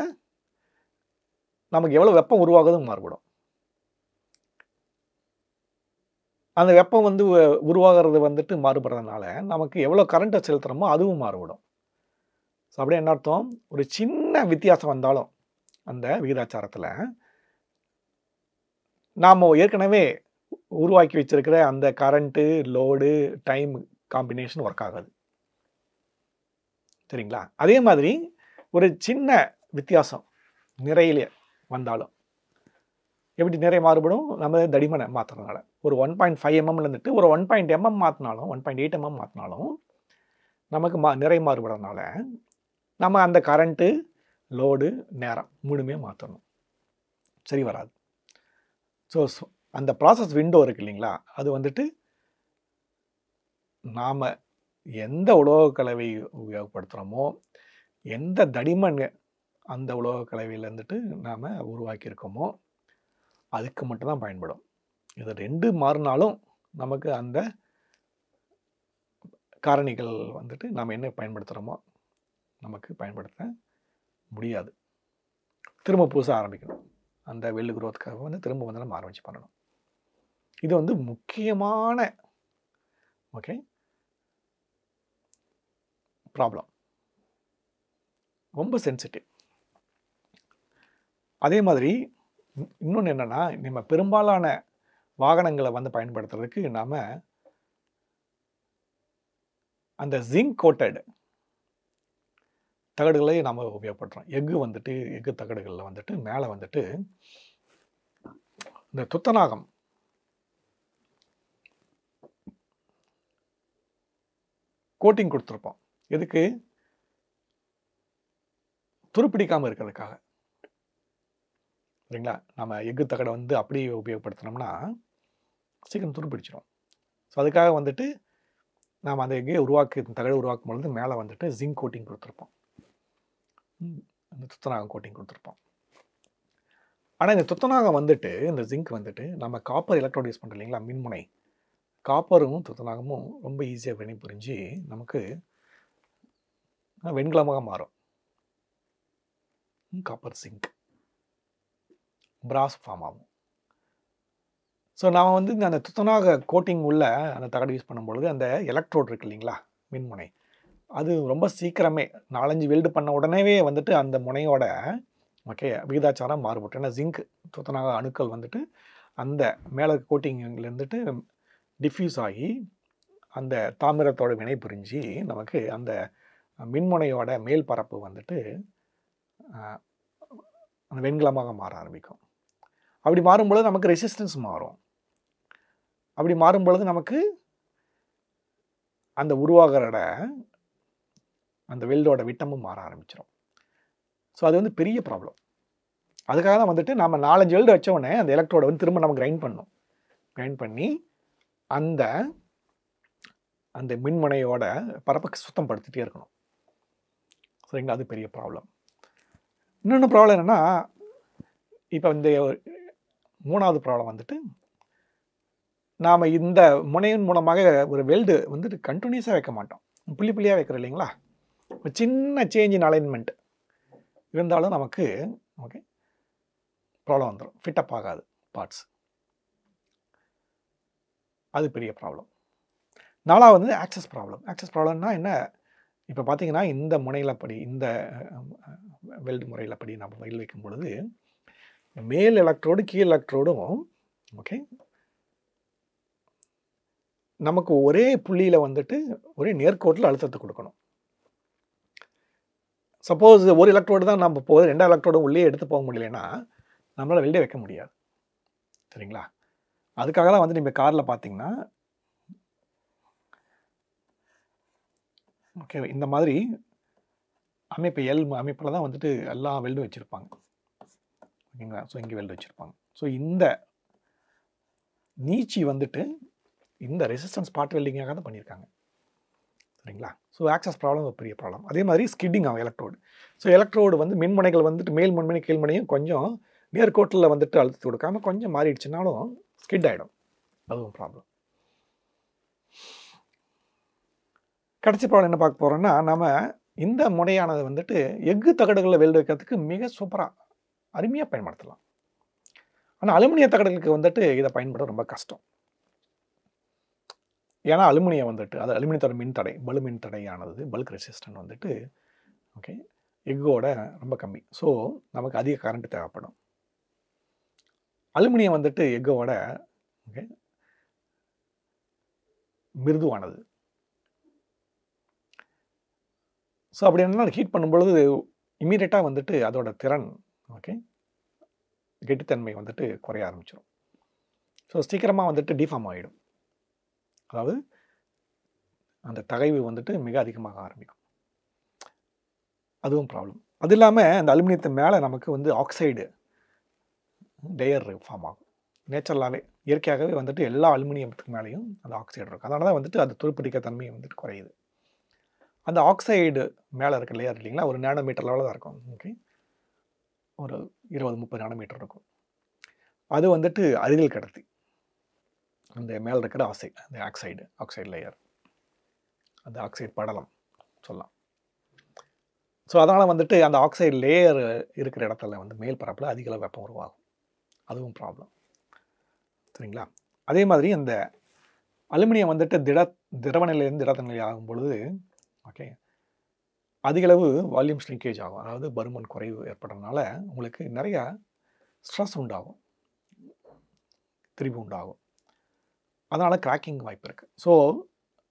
நமக்கு எவ்வளோ வெப்பம் உருவாகுதுன்னு மாறுபடும் அந்த வெப்பம் வந்து உருவாகிறது வந்துட்டு மாறுபடுறதுனால நமக்கு எவ்வளோ கரண்ட்டை செலுத்துகிறோமோ அதுவும் மாறுபடும் ஸோ அப்படியே என்ன அர்த்தம் ஒரு சின்ன வித்தியாசம் வந்தாலும் அந்த விகிதாச்சாரத்தில் நாம் ஏற்கனவே உருவாக்கி வச்சுருக்கிற அந்த current load time combination work ஆகாது சரிங்களா அதே மாதிரி ஒரு சின்ன வித்தியாசம் நிறையிலே வந்தாலும் எப்படி நிறைய மாறுபடும் நம்ம தடிமனை மாற்றுறதுனால ஒரு ஒன் பாயிண்ட் ஃபைவ் எம்எம் இருந்துட்டு ஒரு ஒன் பாயிண்ட் எம்எம் மாற்றினாலும் ஒன் பாயிண்ட் எயிட் எம்எம் மாற்றினாலும் நமக்கு மா நிறை மாறுபடுறதுனால நம்ம அந்த கரண்ட்டு லோடு நேரம் மூணுமே மாற்றணும் சரி வராது ஸோ அந்த ப்ராசஸ் விண்டோ இருக்குது இல்லைங்களா அது வந்துட்டு நாம் எந்த உலோகக்கலவை உபயோகப்படுத்துகிறோமோ எந்த தடிமன் அந்த உலோகக்கலவையில் இருந்துட்டு நாம் உருவாக்கியிருக்கோமோ அதுக்கு மட்டும்தான் பயன்படும் இது ரெண்டு மாறினாலும் நமக்கு அந்த காரணிகள் வந்துட்டு நாம் என்ன பயன்படுத்துகிறோமோ நமக்கு பயன்படுத்த முடியாது திரும்ப புதுசாக ஆரம்பிக்கணும் அந்த வெள்ளு குரோத்துக்காக வந்து திரும்ப வந்து நம்ம ஆரம்பித்து பண்ணணும் இது வந்து முக்கியமான ஓகே ப்ராப்ளம் ரொம்ப சென்சிட்டிவ் அதே மாதிரி இன்னொன்று என்னென்னா நம்ம பெரும்பாலான வாகனங்களை வந்து பயன்படுத்துறதுக்கு நாம் அந்த ஜிங்க் கோட்டடு தகடுகளை நாம் உபயோகப்படுத்துகிறோம் எஃகு வந்துட்டு எஃகு தகடுகளில் வந்துட்டு மேலே வந்துட்டு இந்த துத்தநாகம் கோட்டிங் கொடுத்துருப்போம் எதுக்கு துருப்பிடிக்காமல் இருக்கிறதுக்காக சரிங்களா நம்ம எஃகு தகடை வந்து அப்படியே உபயோகப்படுத்தினோம்னா சீக்கிரம் துருப்பிடிச்சிடும் ஸோ அதுக்காக வந்துட்டு நாம் அந்த எக்கே உருவாக்கி தகடை உருவாக்கும் பொழுது மேலே வந்துட்டு ஜிங்க் கோட்டிங் கொடுத்துருப்போம் இந்த துத்தநாகம் கோட்டிங் கொடுத்துருப்போம் ஆனால் இந்த துத்தநாகம் வந்துட்டு இந்த ஜிங்க் வந்துட்டு நம்ம காப்பர் எலக்ட்ரோட் யூஸ் பண்ணுறோம் இல்லைங்களா மின்முனை காப்பரும் துத்தநாகமும் ரொம்ப ஈஸியாக வினை புரிஞ்சு நமக்கு வெண்கலமாக மாறும் காப்பர் ஜிங்க் பிராஸ் ஃபார்ம் ஆகும் ஸோ நாம் வந்து இந்த அந்த துத்தநாக கோட்டிங் உள்ள அந்த தகடு யூஸ் பண்ணும்பொழுது அந்த எலக்ட்ரோட் இருக்குது இல்லைங்களா மின்முனை அது ரொம்ப சீக்கிரமே நாலஞ்சு வெல்டு பண்ண உடனே வந்துட்டு அந்த முனையோட ஓகே விகிதாச்சாரம் மாறுபட்டு ஏன்னா ஜிங்க் துத்தநாக அணுக்கள் வந்துட்டு அந்த மேலே கோட்டிங்லேருந்துட்டு டிஃப்யூஸ் ஆகி அந்த தாமிரத்தோட வினை புரிஞ்சு நமக்கு அந்த மின்முனையோட மேல் பரப்பு வந்துட்டு வெண்கலமாக மாற ஆரம்பிக்கும் அப்படி மாறும்பொழுது நமக்கு ரெசிஸ்டன்ஸ் மாறும் அப்படி மாறும்பொழுது நமக்கு அந்த உருவாகிற அந்த வெல்டோட விட்டமும் மாற ஆரம்பிச்சிடும் ஸோ அது வந்து பெரிய ப்ராப்ளம் அதுக்காக தான் வந்துட்டு நம்ம நாலஞ்சு வெல்டு வச்சோடனே அந்த எலக்ட்ரோட வந்து திரும்ப நம்ம கிரைண்ட் பண்ணணும் கிரைண்ட் பண்ணி அந்த அந்த மின்முனையோட பரப்பை சுத்தம் படுத்திட்டே இருக்கணும் சரிங்களா அது பெரிய ப்ராப்ளம் இன்னொன்று ப்ராப்ளம் என்னென்னா இப்போ இந்த மூணாவது ப்ராப்ளம் வந்துட்டு நாம் இந்த முனையின் மூலமாக ஒரு வெல்டு வந்துட்டு கண்டினியூஸாக வைக்க மாட்டோம் புள்ளி புள்ளியாக வைக்கிறோம் இல்லைங்களா ஒரு சின்ன சேஞ்ச் இன் அலைன்மெண்ட் இருந்தாலும் நமக்கு ஓகே ப்ராப்ளம் வந்துடும் ஃபிட்டப் ஆகாது பார்ட்ஸ் அது பெரிய ப்ராப்ளம் நாலாக வந்து ஆக்சஸ் ப்ராப்ளம் ஆக்சஸ் ப்ராப்ளம்னா என்ன இப்போ பார்த்தீங்கன்னா இந்த முனையில் படி இந்த வெல்டு முறையில் படி நம்ம வெயில் வைக்கும் பொழுது மேல் எலக்ட்ரோடு கீழ் எலக்ட்ரோடும் ஓகே நமக்கு ஒரே புள்ளியில் வந்துட்டு ஒரே நேர்கோட்டில் அழுத்தத்தை கொடுக்கணும் சப்போஸ் ஒரு எலக்ட்ரோடு தான் நம்ம போகுது ரெண்டாம் எலக்ட்ரோடும் உள்ளே எடுத்து போக முடியலன்னா நம்மளால் வெளியே வைக்க முடியாது சரிங்களா அதுக்காக தான் வந்து நீங்கள் காரில் பார்த்தீங்கன்னா ஓகே இந்த மாதிரி அமைப்பு எல் அமைப்பில் தான் வந்துட்டு எல்லா வெல்டும் வச்சுருப்பாங்க ஓகேங்களா ஸோ இங்கே வெல்டு வச்சுருப்பாங்க ஸோ இந்த நீச்சி வந்துட்டு இந்த ரெசிஸ்டன்ஸ் பார்ட் வெல்டிங்காக தான் பண்ணியிருக்காங்க சரிங்களா ஸோ ஆக்சஸ் ப்ராப்ளம் ஒரு பெரிய ப்ராப்ளம் அதே மாதிரி ஸ்கிட்டிங் ஆகும் எலக்ட்ரோடு ஸோ எலக்ட்ரோடு வந்து மின்முனைகள் வந்துட்டு மேல் முன்மனை கீழ்மனையும் கொஞ்சம் நேர்கோட்டில் வந்துட்டு அழுத்தி கொடுக்காம கொஞ்சம் மாறிடுச்சுனாலும் ஸ்கிட் ஆகிடும் அதுவும் ப்ராப்ளம் கடைசி ப்ராப்ளம் என்ன பார்க்க போகிறோன்னா நம்ம இந்த முனையானது வந்துட்டு எஃகு தகடுகளில் வெல்டு வைக்கிறதுக்கு மிக சூப்பராக அருமையாக பயன்படுத்தலாம் ஆனால் அலுமினிய தகடுகளுக்கு வந்துட்டு இதை பயன்பட ரொம்ப கஷ்டம் ஏன்னா அலுமினியம் வந்துட்டு அது அலுமினியத்தோட மின் தடை பலு மின் தடையானது பல்க் ரெசிஸ்டன்ட் வந்துட்டு ஓகே எஃகோட ரொம்ப கம்மி ஸோ நமக்கு அதிக கரண்ட் தேவைப்படும் அலுமினியம் வந்துட்டு எஃகோட ஓகே மிருதுவானது ஸோ அப்படி என்ன ஹீட் பண்ணும்பொழுது இம்மீடியட்டாக வந்துட்டு அதோட திறன் ஓகே கெட்டுத்தன்மை வந்துட்டு குறைய ஆரம்பிச்சிடும் ஸோ சீக்கிரமாக வந்துட்டு டிஃபார்ம் ஆகிடும் அதாவது அந்த தகைவு வந்துட்டு மிக அதிகமாக ஆரம்பிக்கும் அதுவும் ப்ராப்ளம் அது இல்லாமல் அந்த அலுமினியத்தின் மேலே நமக்கு வந்து ஆக்சைடு லேயர் ஃபார்ம் ஆகும் நேச்சுரலாகவே இயற்கையாகவே வந்துட்டு எல்லா அலுமினியத்துக்கு மேலேயும் அந்த ஆக்சைடு இருக்கும் அதனால தான் வந்துட்டு அது துருப்பிடிக்க தன்மை வந்துட்டு குறையுது அந்த ஆக்சைடு மேலே இருக்க லேயர் இல்லைங்களா ஒரு நேனோமீட்டர் லெவலாக தான் இருக்கும் ஓகே ஒரு இருபது முப்பது நானோமீட்டர் இருக்கும் அது வந்துட்டு அரிதல் கடத்தி அந்த மேலே இருக்கிற ஆக்சைட் அந்த ஆக்சைடு ஆக்சைடு லேயர் அந்த ஆக்சைடு படலம் சொல்லலாம் ஸோ அதனால் வந்துட்டு அந்த ஆக்சைடு லேயர் இருக்கிற இடத்துல வந்து மேல் பரப்பில் அதிகளவு வெப்பம் உருவாகும் அதுவும் ப்ராப்ளம் சரிங்களா அதே மாதிரி அந்த அலுமினியம் வந்துட்டு திட திரவ நிலையிலேருந்து திடத்த நிலை ஆகும் பொழுது ஓகே அதிகளவு வால்யூம் ஸ்லிங்கேஜ் ஆகும் அதாவது பருமன் குறைவு ஏற்படுறதுனால உங்களுக்கு நிறையா ஸ்ட்ரெஸ் உண்டாகும் திரும்பி உண்டாகும் அதனால் கிராக்கிங் வாய்ப்பு இருக்குது ஸோ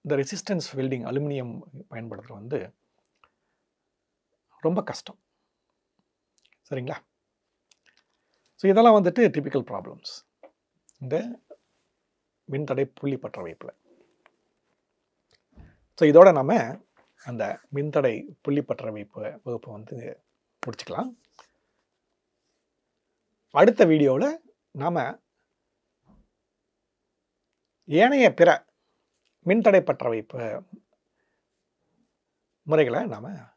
இந்த ரெசிஸ்டன்ஸ் வெல்டிங் அலுமினியம் பயன்படுத்துகிறது வந்து ரொம்ப கஷ்டம் சரிங்களா ஸோ இதெல்லாம் வந்துட்டு டிபிக்கல் ப்ராப்ளம்ஸ் இந்த மின்தடை புள்ளி பற்ற வைப்பில் ஸோ இதோட நம்ம அந்த மின்தடை புள்ளி பற்ற வைப்பு வகுப்பை வந்து முடிச்சுக்கலாம் அடுத்த வீடியோவில் நாம் ஏனைய பிற மின்தடை பற்ற வைப்பு முறைகளை நாம்